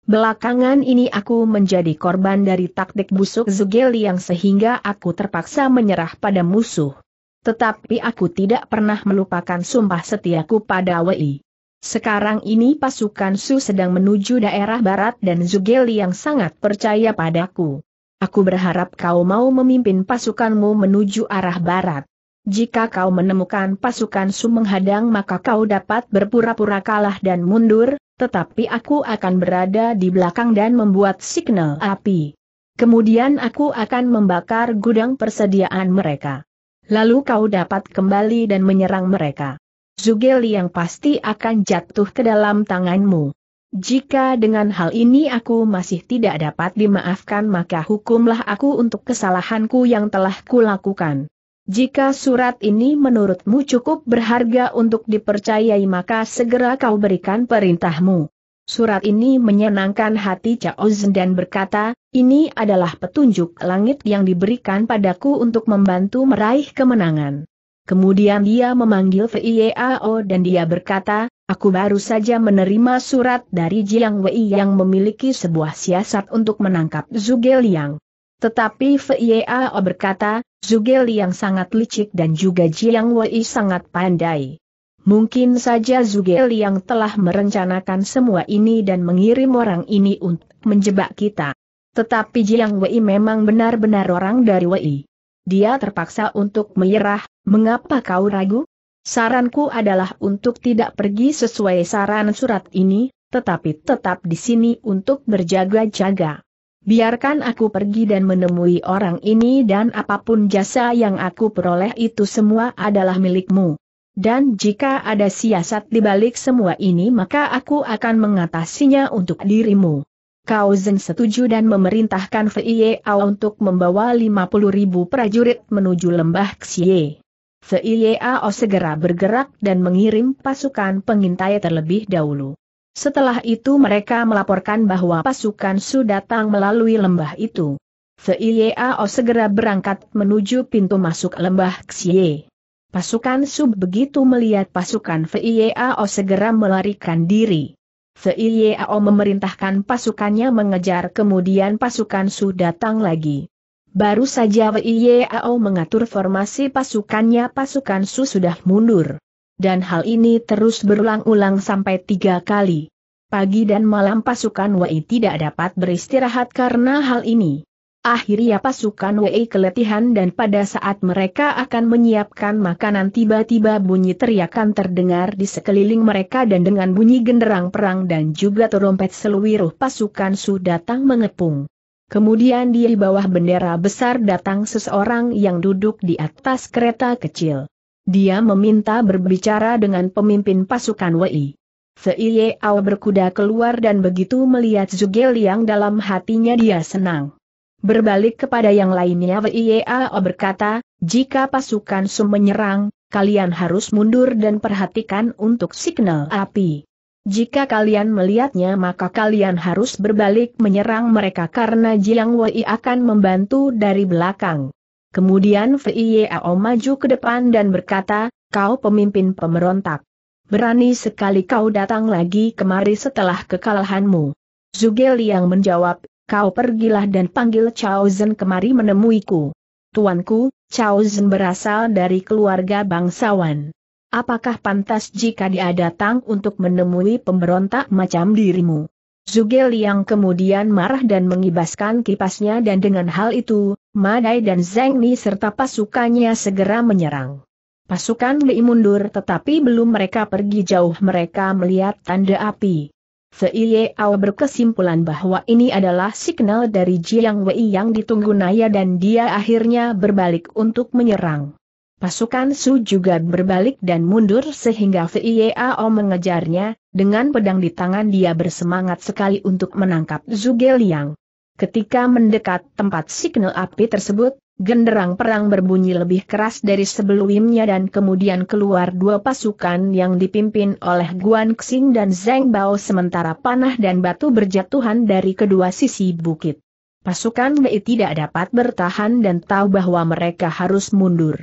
Belakangan ini aku menjadi korban dari taktik busuk Zugeli yang sehingga aku terpaksa menyerah pada musuh. Tetapi aku tidak pernah melupakan sumpah setiaku pada Wei. Sekarang ini pasukan Su sedang menuju daerah barat dan Zugeli yang sangat percaya padaku. Aku berharap kau mau memimpin pasukanmu menuju arah barat. Jika kau menemukan pasukan menghadang, maka kau dapat berpura-pura kalah dan mundur, tetapi aku akan berada di belakang dan membuat signal api. Kemudian aku akan membakar gudang persediaan mereka. Lalu kau dapat kembali dan menyerang mereka. Zugeli yang pasti akan jatuh ke dalam tanganmu. Jika dengan hal ini aku masih tidak dapat dimaafkan maka hukumlah aku untuk kesalahanku yang telah kulakukan. Jika surat ini menurutmu cukup berharga untuk dipercayai maka segera kau berikan perintahmu. Surat ini menyenangkan hati Cao Zhen dan berkata, ini adalah petunjuk langit yang diberikan padaku untuk membantu meraih kemenangan. Kemudian dia memanggil Yao e dan dia berkata, Aku baru saja menerima surat dari Jiang Wei yang memiliki sebuah siasat untuk menangkap Zuge Liang. Tetapi Feiao berkata, Zuge Liang sangat licik dan juga Jiang Wei sangat pandai. Mungkin saja Zuge Liang telah merencanakan semua ini dan mengirim orang ini untuk menjebak kita. Tetapi Jiang Wei memang benar-benar orang dari Wei. Dia terpaksa untuk menyerah, mengapa kau ragu? Saranku adalah untuk tidak pergi sesuai saran surat ini, tetapi tetap di sini untuk berjaga-jaga. Biarkan aku pergi dan menemui orang ini dan apapun jasa yang aku peroleh itu semua adalah milikmu. Dan jika ada siasat di balik semua ini maka aku akan mengatasinya untuk dirimu. Kau Zen setuju dan memerintahkan Fei Ao untuk membawa 50 ribu prajurit menuju lembah Xie. Seiliao segera bergerak dan mengirim pasukan pengintai terlebih dahulu. Setelah itu mereka melaporkan bahwa pasukan Su datang melalui lembah itu. Seiliao segera berangkat menuju pintu masuk lembah Xie. Pasukan Su begitu melihat pasukan Feiao segera melarikan diri. Feiao memerintahkan pasukannya mengejar kemudian pasukan Su datang lagi. Baru saja WIYAO mengatur formasi pasukannya pasukan Su sudah mundur. Dan hal ini terus berulang-ulang sampai tiga kali. Pagi dan malam pasukan Wei tidak dapat beristirahat karena hal ini. Akhirnya pasukan Wei keletihan dan pada saat mereka akan menyiapkan makanan tiba-tiba bunyi teriakan terdengar di sekeliling mereka dan dengan bunyi genderang perang dan juga terompet seluruh pasukan Su datang mengepung. Kemudian di bawah bendera besar datang seseorang yang duduk di atas kereta kecil. Dia meminta berbicara dengan pemimpin pasukan Wei. Seiye Ao berkuda keluar dan begitu melihat Zugel yang dalam hatinya dia senang. Berbalik kepada yang lainnya Wei Ao berkata, jika pasukan Sum menyerang, kalian harus mundur dan perhatikan untuk signal api. Jika kalian melihatnya maka kalian harus berbalik menyerang mereka karena Jiang Wei akan membantu dari belakang. Kemudian Fei Yao maju ke depan dan berkata, kau pemimpin pemberontak. Berani sekali kau datang lagi kemari setelah kekalahanmu. Zuge Liang menjawab, kau pergilah dan panggil Chao Zhen kemari menemuiku. Tuanku, Chao Zhen berasal dari keluarga bangsawan. Apakah pantas jika dia datang untuk menemui pemberontak macam dirimu? Zugel Liang kemudian marah dan mengibaskan kipasnya dan dengan hal itu, Madai dan Zengni serta pasukannya segera menyerang. Pasukan Li mundur tetapi belum mereka pergi jauh mereka melihat tanda api. Feiye awal berkesimpulan bahwa ini adalah signal dari Jiang Wei yang ditunggu Naya dan dia akhirnya berbalik untuk menyerang. Pasukan Su juga berbalik dan mundur sehingga Fiao mengejarnya, dengan pedang di tangan dia bersemangat sekali untuk menangkap Zuge Liang. Ketika mendekat tempat signal api tersebut, genderang perang berbunyi lebih keras dari sebelumnya dan kemudian keluar dua pasukan yang dipimpin oleh Guan Xing dan Zheng Bao sementara panah dan batu berjatuhan dari kedua sisi bukit. Pasukan Wei tidak dapat bertahan dan tahu bahwa mereka harus mundur.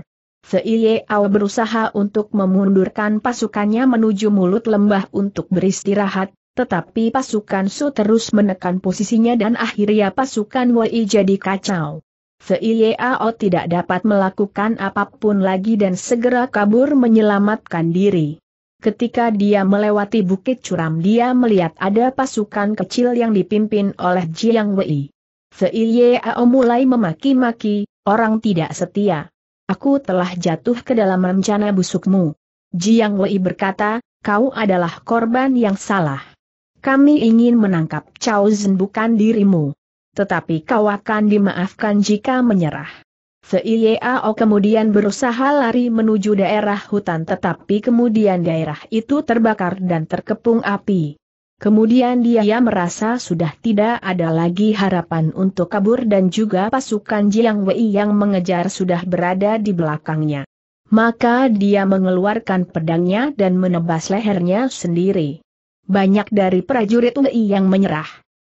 Ao berusaha untuk memundurkan pasukannya menuju mulut lembah untuk beristirahat, tetapi pasukan Su terus menekan posisinya dan akhirnya pasukan Wei jadi kacau. Ao tidak dapat melakukan apapun lagi dan segera kabur menyelamatkan diri. Ketika dia melewati bukit curam dia melihat ada pasukan kecil yang dipimpin oleh Jiang Wei. Ao mulai memaki-maki, orang tidak setia aku telah jatuh ke dalam rencana busukmu. Jiang Wei berkata, kau adalah korban yang salah. Kami ingin menangkap Chao Zhen bukan dirimu. Tetapi kau akan dimaafkan jika menyerah. Seiyao kemudian berusaha lari menuju daerah hutan tetapi kemudian daerah itu terbakar dan terkepung api. Kemudian dia merasa sudah tidak ada lagi harapan untuk kabur dan juga pasukan Jiang Wei yang mengejar sudah berada di belakangnya. Maka dia mengeluarkan pedangnya dan menebas lehernya sendiri. Banyak dari prajurit Wei yang menyerah.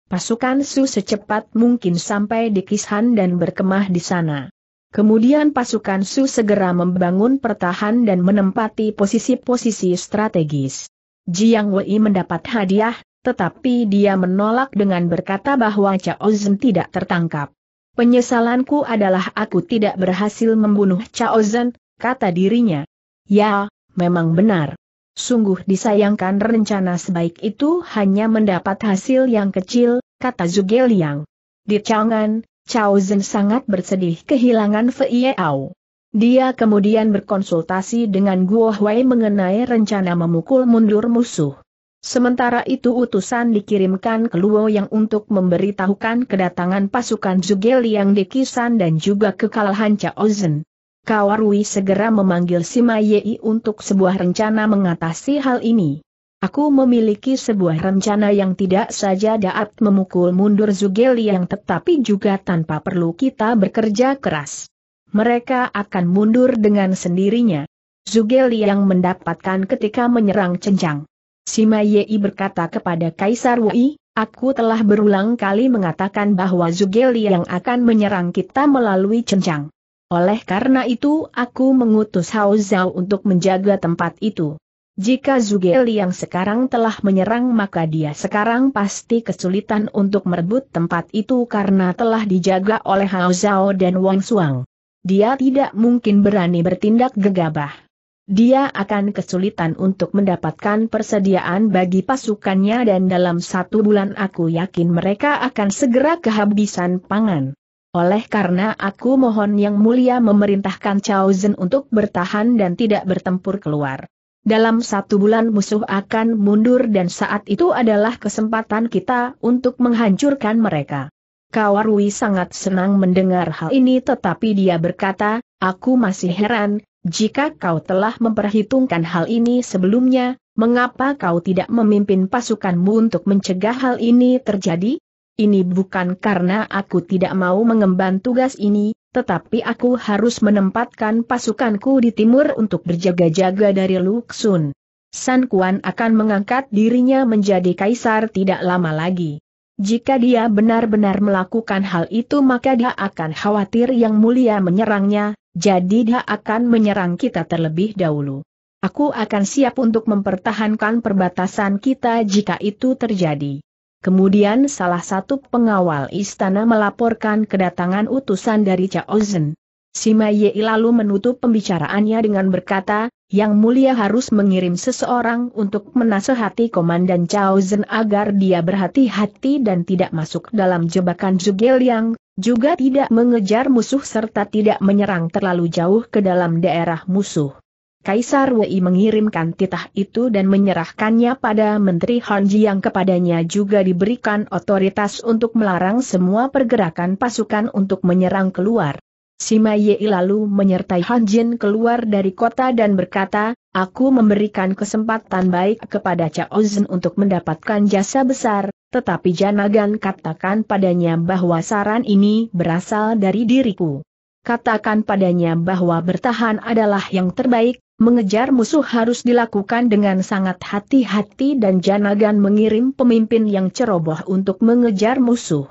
Pasukan Su secepat mungkin sampai di Kishan dan berkemah di sana. Kemudian pasukan Su segera membangun pertahan dan menempati posisi-posisi strategis. Jiang Wei mendapat hadiah, tetapi dia menolak dengan berkata bahwa Cao Zhen tidak tertangkap. Penyesalanku adalah aku tidak berhasil membunuh Cao Zhen, kata dirinya. Ya, memang benar. Sungguh disayangkan rencana sebaik itu hanya mendapat hasil yang kecil, kata Zhuge Liang. Di Chang'an, Cao Zhen sangat bersedih kehilangan Fei Yao. Dia kemudian berkonsultasi dengan Guo Huai mengenai rencana memukul mundur musuh. Sementara itu utusan dikirimkan ke Luo yang untuk memberitahukan kedatangan pasukan Zhuge Liang di Kisan dan juga kekalahan Chaozen. Kawarui segera memanggil Sima Yei untuk sebuah rencana mengatasi hal ini. Aku memiliki sebuah rencana yang tidak saja dapat memukul mundur Zhuge Liang tetapi juga tanpa perlu kita bekerja keras mereka akan mundur dengan sendirinya. Zugeli yang mendapatkan ketika menyerang cencang. Sima Yei berkata kepada Kaisar Wei, aku telah berulang kali mengatakan bahwa Zugeli yang akan menyerang kita melalui cencang. Oleh karena itu aku mengutus Hao Zhao untuk menjaga tempat itu. Jika Zugeli yang sekarang telah menyerang maka dia sekarang pasti kesulitan untuk merebut tempat itu karena telah dijaga oleh Hao Zhao dan Wang Suang dia tidak mungkin berani bertindak gegabah. Dia akan kesulitan untuk mendapatkan persediaan bagi pasukannya dan dalam satu bulan aku yakin mereka akan segera kehabisan pangan. Oleh karena aku mohon Yang Mulia memerintahkan Chao Zhen untuk bertahan dan tidak bertempur keluar. Dalam satu bulan musuh akan mundur dan saat itu adalah kesempatan kita untuk menghancurkan mereka. Kawarui sangat senang mendengar hal ini tetapi dia berkata, aku masih heran, jika kau telah memperhitungkan hal ini sebelumnya, mengapa kau tidak memimpin pasukanmu untuk mencegah hal ini terjadi? Ini bukan karena aku tidak mau mengemban tugas ini, tetapi aku harus menempatkan pasukanku di timur untuk berjaga-jaga dari Luksun. San Kuan akan mengangkat dirinya menjadi kaisar tidak lama lagi. Jika dia benar-benar melakukan hal itu maka dia akan khawatir yang mulia menyerangnya, jadi dia akan menyerang kita terlebih dahulu. Aku akan siap untuk mempertahankan perbatasan kita jika itu terjadi. Kemudian salah satu pengawal istana melaporkan kedatangan utusan dari Chaozen. Sima Yei lalu menutup pembicaraannya dengan berkata, yang Mulia harus mengirim seseorang untuk menasehati Komandan Chao Zhen agar dia berhati-hati dan tidak masuk dalam jebakan Zhuge Liang, juga tidak mengejar musuh serta tidak menyerang terlalu jauh ke dalam daerah musuh. Kaisar Wei mengirimkan titah itu dan menyerahkannya pada Menteri Hanji yang kepadanya juga diberikan otoritas untuk melarang semua pergerakan pasukan untuk menyerang keluar. Si lalu menyertai Han Jin keluar dari kota dan berkata, aku memberikan kesempatan baik kepada Cao Zhen untuk mendapatkan jasa besar, tetapi Janagan katakan padanya bahwa saran ini berasal dari diriku. Katakan padanya bahwa bertahan adalah yang terbaik, mengejar musuh harus dilakukan dengan sangat hati-hati dan Janagan mengirim pemimpin yang ceroboh untuk mengejar musuh.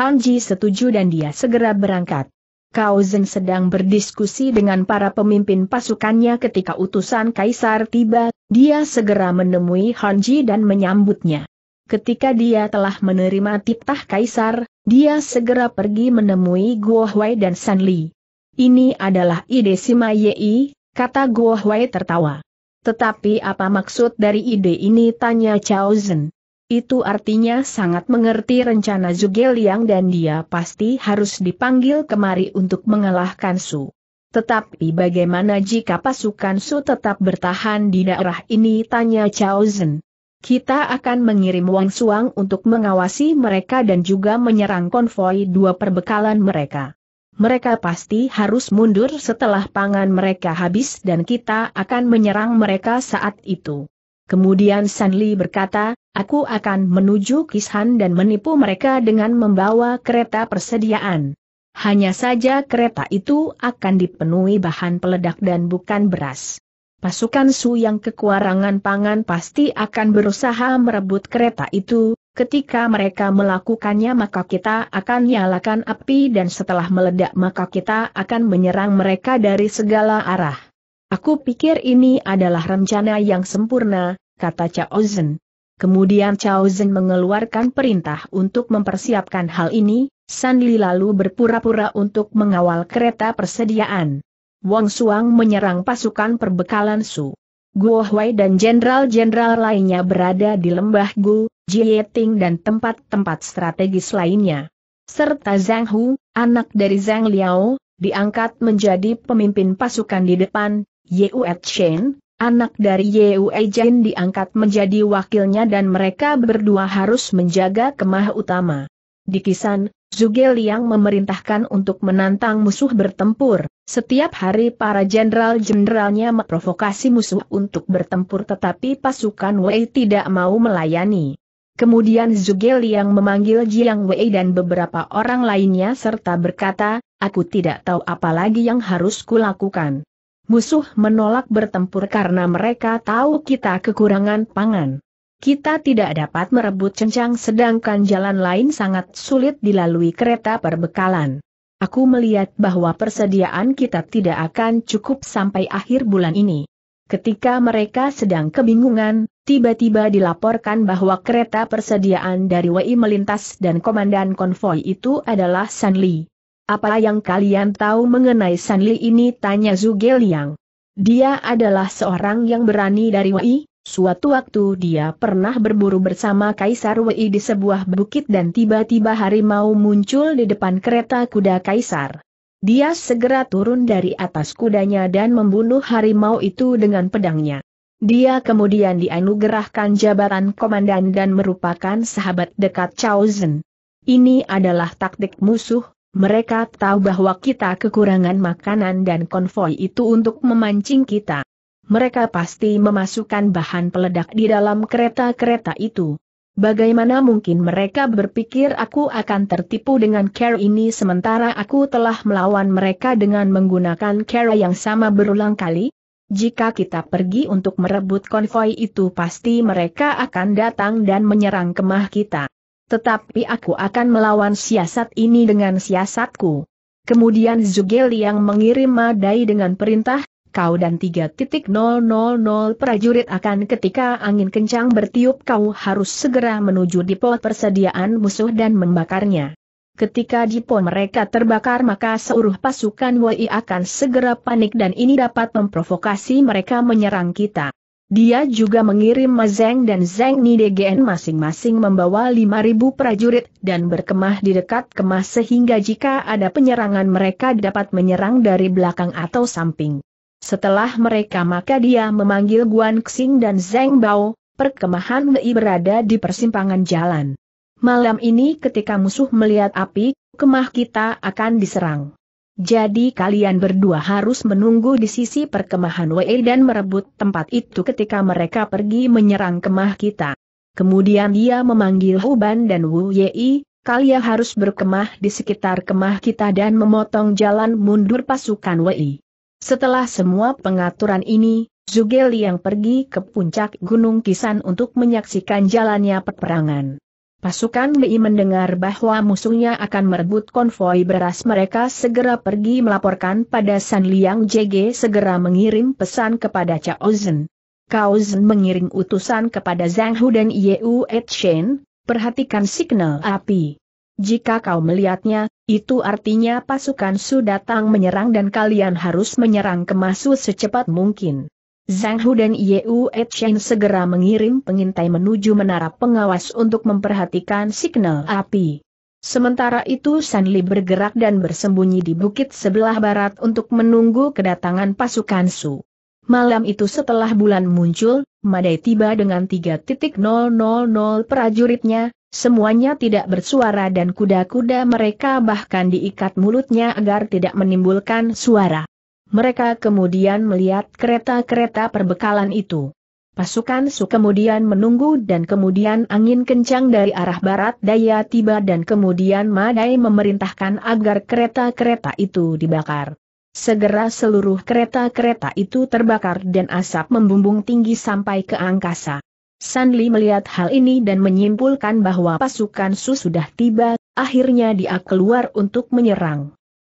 Han Ji setuju dan dia segera berangkat. Kau Zeng sedang berdiskusi dengan para pemimpin pasukannya ketika utusan kaisar tiba, dia segera menemui Han Ji dan menyambutnya. Ketika dia telah menerima titah kaisar, dia segera pergi menemui Guo Huai dan San Li. Ini adalah ide Sima Yei, kata Guo Huai tertawa. Tetapi apa maksud dari ide ini tanya Chao Zeng. Itu artinya sangat mengerti rencana Yang dan dia pasti harus dipanggil kemari untuk mengalahkan Su. Tetapi bagaimana jika pasukan Su tetap bertahan di daerah ini tanya Chao Zhen. Kita akan mengirim Wang Suang untuk mengawasi mereka dan juga menyerang konvoi dua perbekalan mereka. Mereka pasti harus mundur setelah pangan mereka habis dan kita akan menyerang mereka saat itu. Kemudian Sanli berkata, aku akan menuju Kishan dan menipu mereka dengan membawa kereta persediaan. Hanya saja kereta itu akan dipenuhi bahan peledak dan bukan beras. Pasukan Su yang kekurangan pangan pasti akan berusaha merebut kereta itu, ketika mereka melakukannya maka kita akan nyalakan api dan setelah meledak maka kita akan menyerang mereka dari segala arah. Aku pikir ini adalah rencana yang sempurna, kata Chao Zhen. Kemudian Chao Zhen mengeluarkan perintah untuk mempersiapkan hal ini, Li lalu berpura-pura untuk mengawal kereta persediaan. Wang Suang menyerang pasukan perbekalan Su. Guo Huai dan jenderal-jenderal lainnya berada di lembah Gu, Ting dan tempat-tempat strategis lainnya. Serta Zhang Hu, anak dari Zhang Liao, diangkat menjadi pemimpin pasukan di depan, Yue Chen, anak dari Yue Jin diangkat menjadi wakilnya dan mereka berdua harus menjaga kemah utama. Di Kisan, Zhuge Liang memerintahkan untuk menantang musuh bertempur. Setiap hari para jenderal-jenderalnya memprovokasi musuh untuk bertempur tetapi pasukan Wei tidak mau melayani. Kemudian Zuge Liang memanggil Jiang Wei dan beberapa orang lainnya serta berkata, aku tidak tahu apa lagi yang harus kulakukan. Musuh menolak bertempur karena mereka tahu kita kekurangan pangan. Kita tidak dapat merebut cencang sedangkan jalan lain sangat sulit dilalui kereta perbekalan. Aku melihat bahwa persediaan kita tidak akan cukup sampai akhir bulan ini. Ketika mereka sedang kebingungan, tiba-tiba dilaporkan bahwa kereta persediaan dari WI melintas dan komandan konvoi itu adalah San Li. Apa yang kalian tahu mengenai Sanli ini? Tanya Zuge Liang. Dia adalah seorang yang berani dari Wei, suatu waktu dia pernah berburu bersama Kaisar Wei di sebuah bukit dan tiba-tiba harimau muncul di depan kereta kuda Kaisar. Dia segera turun dari atas kudanya dan membunuh harimau itu dengan pedangnya. Dia kemudian dianugerahkan jabatan komandan dan merupakan sahabat dekat Chao Zhen. Ini adalah taktik musuh, mereka tahu bahwa kita kekurangan makanan dan konvoi itu untuk memancing kita. Mereka pasti memasukkan bahan peledak di dalam kereta-kereta itu. Bagaimana mungkin mereka berpikir aku akan tertipu dengan care ini sementara aku telah melawan mereka dengan menggunakan care yang sama berulang kali? Jika kita pergi untuk merebut konvoi itu pasti mereka akan datang dan menyerang kemah kita. Tetapi aku akan melawan siasat ini dengan siasatku. Kemudian Zugel yang mengirim Madai dengan perintah, kau dan 3.000 prajurit akan ketika angin kencang bertiup kau harus segera menuju di pot persediaan musuh dan membakarnya. Ketika di pon mereka terbakar maka seluruh pasukan Wei akan segera panik dan ini dapat memprovokasi mereka menyerang kita. Dia juga mengirim Mazeng dan Zeng Nidegen masing-masing membawa 5.000 prajurit dan berkemah di dekat kemah sehingga jika ada penyerangan mereka dapat menyerang dari belakang atau samping. Setelah mereka maka dia memanggil Guan Xing dan Zeng Bao, perkemahan Nei berada di persimpangan jalan. Malam ini ketika musuh melihat api, kemah kita akan diserang jadi kalian berdua harus menunggu di sisi perkemahan Wei dan merebut tempat itu ketika mereka pergi menyerang kemah kita. Kemudian dia memanggil Huban dan Wu Yei, kalian harus berkemah di sekitar kemah kita dan memotong jalan mundur pasukan Wei. Setelah semua pengaturan ini, Zugeli yang pergi ke puncak Gunung Kisan untuk menyaksikan jalannya peperangan. Pasukan Li mendengar bahwa musuhnya akan merebut konvoi beras mereka segera pergi melaporkan pada San Liang JG segera mengirim pesan kepada Cao Zhen. Cao Zhen mengirim utusan kepada Zhang Hu dan Yeu Shen. perhatikan signal api. Jika kau melihatnya, itu artinya pasukan Su datang menyerang dan kalian harus menyerang kemasu secepat mungkin. Zhang Hu dan Wu Chen segera mengirim pengintai menuju menara pengawas untuk memperhatikan signal api. Sementara itu Li bergerak dan bersembunyi di bukit sebelah barat untuk menunggu kedatangan pasukan Su. Malam itu setelah bulan muncul, Madai tiba dengan 3.000 prajuritnya, semuanya tidak bersuara dan kuda-kuda mereka bahkan diikat mulutnya agar tidak menimbulkan suara. Mereka kemudian melihat kereta-kereta perbekalan itu. Pasukan Su kemudian menunggu dan kemudian angin kencang dari arah barat daya tiba dan kemudian Madai memerintahkan agar kereta-kereta itu dibakar. Segera seluruh kereta-kereta itu terbakar dan asap membumbung tinggi sampai ke angkasa. Sanli melihat hal ini dan menyimpulkan bahwa pasukan Su sudah tiba, akhirnya dia keluar untuk menyerang.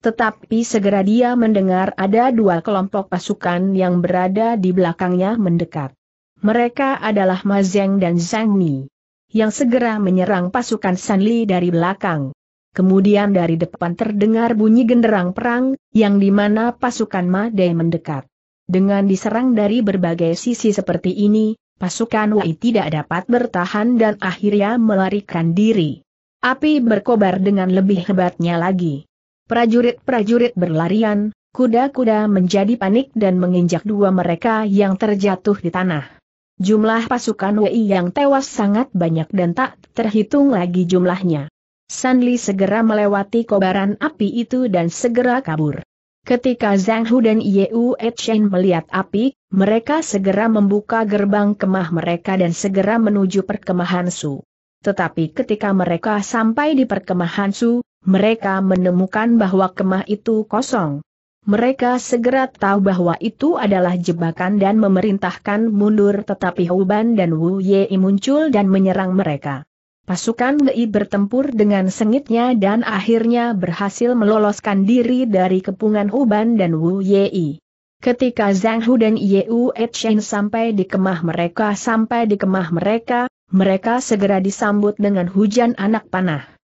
Tetapi segera dia mendengar ada dua kelompok pasukan yang berada di belakangnya mendekat. Mereka adalah Mazeng dan Zhang Ni. Yang segera menyerang pasukan Sanli dari belakang. Kemudian dari depan terdengar bunyi genderang perang, yang di mana pasukan Ma Dai mendekat. Dengan diserang dari berbagai sisi seperti ini, pasukan Wei tidak dapat bertahan dan akhirnya melarikan diri. Api berkobar dengan lebih hebatnya lagi. Prajurit-prajurit berlarian, kuda-kuda menjadi panik dan menginjak dua mereka yang terjatuh di tanah. Jumlah pasukan Wei yang tewas sangat banyak dan tak terhitung lagi jumlahnya. Sanli segera melewati kobaran api itu dan segera kabur. Ketika Zhang Hu dan Yeu Etchen melihat api, mereka segera membuka gerbang kemah mereka dan segera menuju perkemahan Su. Tetapi ketika mereka sampai di perkemahan Su, mereka menemukan bahwa kemah itu kosong. Mereka segera tahu bahwa itu adalah jebakan dan memerintahkan mundur tetapi Huban dan Wu Yei muncul dan menyerang mereka. Pasukan Lei bertempur dengan sengitnya dan akhirnya berhasil meloloskan diri dari kepungan Huban dan Wu Yei. Ketika Zhang Hu dan Yeu Etchen sampai di kemah mereka sampai di kemah mereka, mereka segera disambut dengan hujan anak panah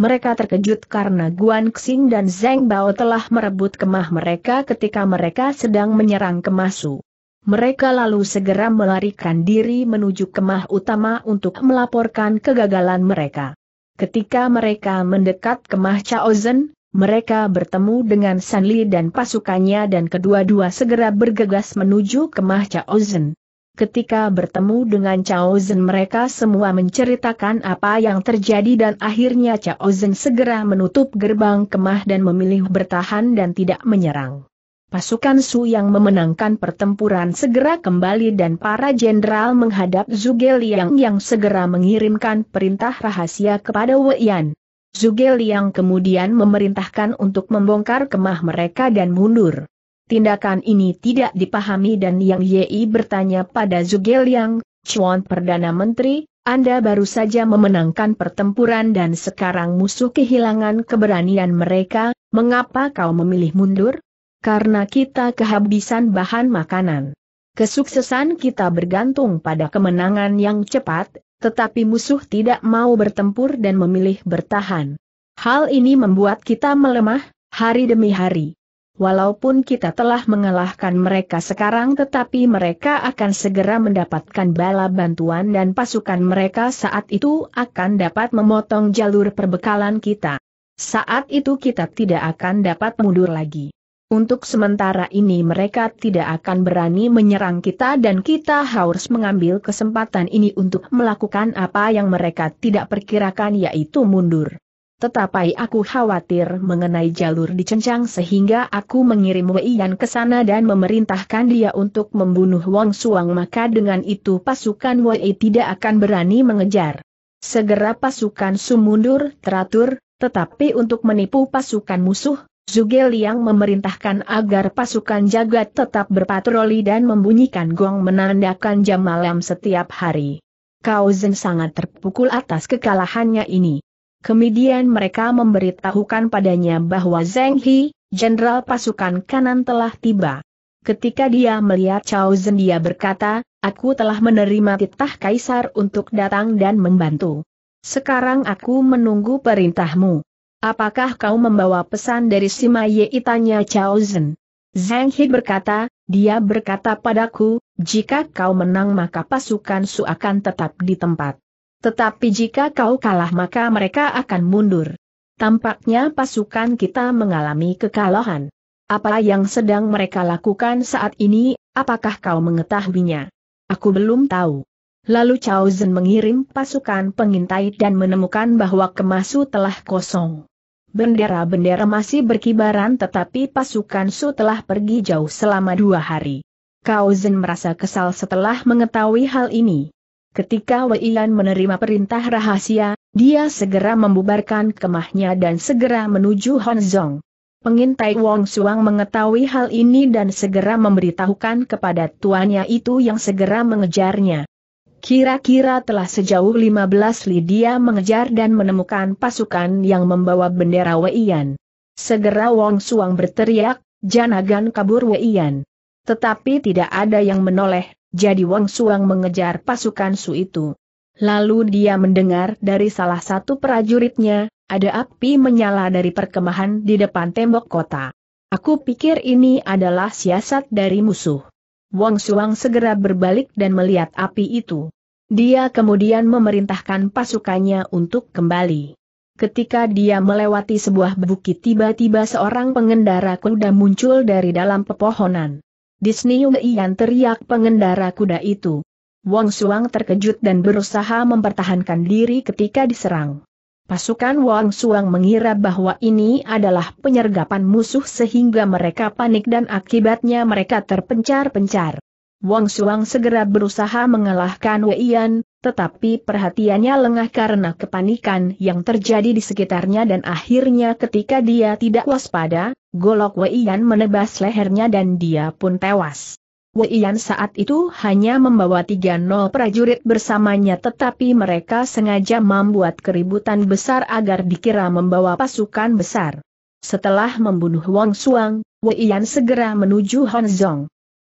mereka terkejut karena Guan Xing dan Zeng Bao telah merebut kemah mereka ketika mereka sedang menyerang kemasu. Mereka lalu segera melarikan diri menuju kemah utama untuk melaporkan kegagalan mereka. Ketika mereka mendekat kemah Chaozen, mereka bertemu dengan Sanli dan pasukannya dan kedua-dua segera bergegas menuju kemah Chaozen. Ketika bertemu dengan Chao Zhen, mereka semua menceritakan apa yang terjadi dan akhirnya Chao Zhen segera menutup gerbang kemah dan memilih bertahan dan tidak menyerang. Pasukan Su yang memenangkan pertempuran segera kembali dan para jenderal menghadap Zuge Liang yang segera mengirimkan perintah rahasia kepada Wei Yan. Zhuge Liang kemudian memerintahkan untuk membongkar kemah mereka dan mundur. Tindakan ini tidak dipahami dan Yang Yei bertanya pada Zugel Yang, Chuan Perdana Menteri, Anda baru saja memenangkan pertempuran dan sekarang musuh kehilangan keberanian mereka, mengapa kau memilih mundur? Karena kita kehabisan bahan makanan. Kesuksesan kita bergantung pada kemenangan yang cepat, tetapi musuh tidak mau bertempur dan memilih bertahan. Hal ini membuat kita melemah, hari demi hari. Walaupun kita telah mengalahkan mereka sekarang tetapi mereka akan segera mendapatkan bala bantuan dan pasukan mereka saat itu akan dapat memotong jalur perbekalan kita. Saat itu kita tidak akan dapat mundur lagi. Untuk sementara ini mereka tidak akan berani menyerang kita dan kita harus mengambil kesempatan ini untuk melakukan apa yang mereka tidak perkirakan yaitu mundur. Tetapi aku khawatir mengenai jalur dicencang sehingga aku mengirim Wei Yan ke sana dan memerintahkan dia untuk membunuh Wang Suang maka dengan itu pasukan Wei tidak akan berani mengejar. Segera pasukan sumundur, teratur, tetapi untuk menipu pasukan musuh, Zuge Liang memerintahkan agar pasukan jagat tetap berpatroli dan membunyikan gong menandakan jam malam setiap hari. Kau Zen sangat terpukul atas kekalahannya ini. Kemudian mereka memberitahukan padanya bahwa Zheng He, jenderal pasukan kanan telah tiba. Ketika dia melihat Chao Zhen dia berkata, aku telah menerima titah kaisar untuk datang dan membantu. Sekarang aku menunggu perintahmu. Apakah kau membawa pesan dari Sima Yei tanya Chao Zhen? Zhang He berkata, dia berkata padaku, jika kau menang maka pasukan Su akan tetap di tempat. Tetapi jika kau kalah maka mereka akan mundur. Tampaknya pasukan kita mengalami kekalahan. Apa yang sedang mereka lakukan saat ini, apakah kau mengetahuinya? Aku belum tahu. Lalu Chao Zhen mengirim pasukan pengintai dan menemukan bahwa kemasu telah kosong. Bendera-bendera masih berkibaran tetapi pasukan Su telah pergi jauh selama dua hari. Kau merasa kesal setelah mengetahui hal ini. Ketika Weilan menerima perintah rahasia, dia segera membubarkan kemahnya dan segera menuju Honzong. Pengintai Wong Suang mengetahui hal ini dan segera memberitahukan kepada tuannya itu yang segera mengejarnya. Kira-kira telah sejauh 15 li dia mengejar dan menemukan pasukan yang membawa bendera Yan. Segera Wong Suang berteriak, janagan kabur Yan!" Tetapi tidak ada yang menoleh, jadi Wang Suang mengejar pasukan Su itu. Lalu dia mendengar dari salah satu prajuritnya, ada api menyala dari perkemahan di depan tembok kota. Aku pikir ini adalah siasat dari musuh. Wang Suang segera berbalik dan melihat api itu. Dia kemudian memerintahkan pasukannya untuk kembali. Ketika dia melewati sebuah bukit tiba-tiba seorang pengendara kuda muncul dari dalam pepohonan. Disney Yan teriak pengendara kuda itu. Wang Suang terkejut dan berusaha mempertahankan diri ketika diserang. Pasukan Wang Suang mengira bahwa ini adalah penyergapan musuh sehingga mereka panik dan akibatnya mereka terpencar-pencar. Wang Suang segera berusaha mengalahkan Wei Yan, tetapi perhatiannya lengah karena kepanikan yang terjadi di sekitarnya dan akhirnya ketika dia tidak waspada, Golok Wei Yan menebas lehernya dan dia pun tewas. Wei Yan saat itu hanya membawa nol prajurit bersamanya tetapi mereka sengaja membuat keributan besar agar dikira membawa pasukan besar. Setelah membunuh Wang Suang, Wei Yan segera menuju Honzong.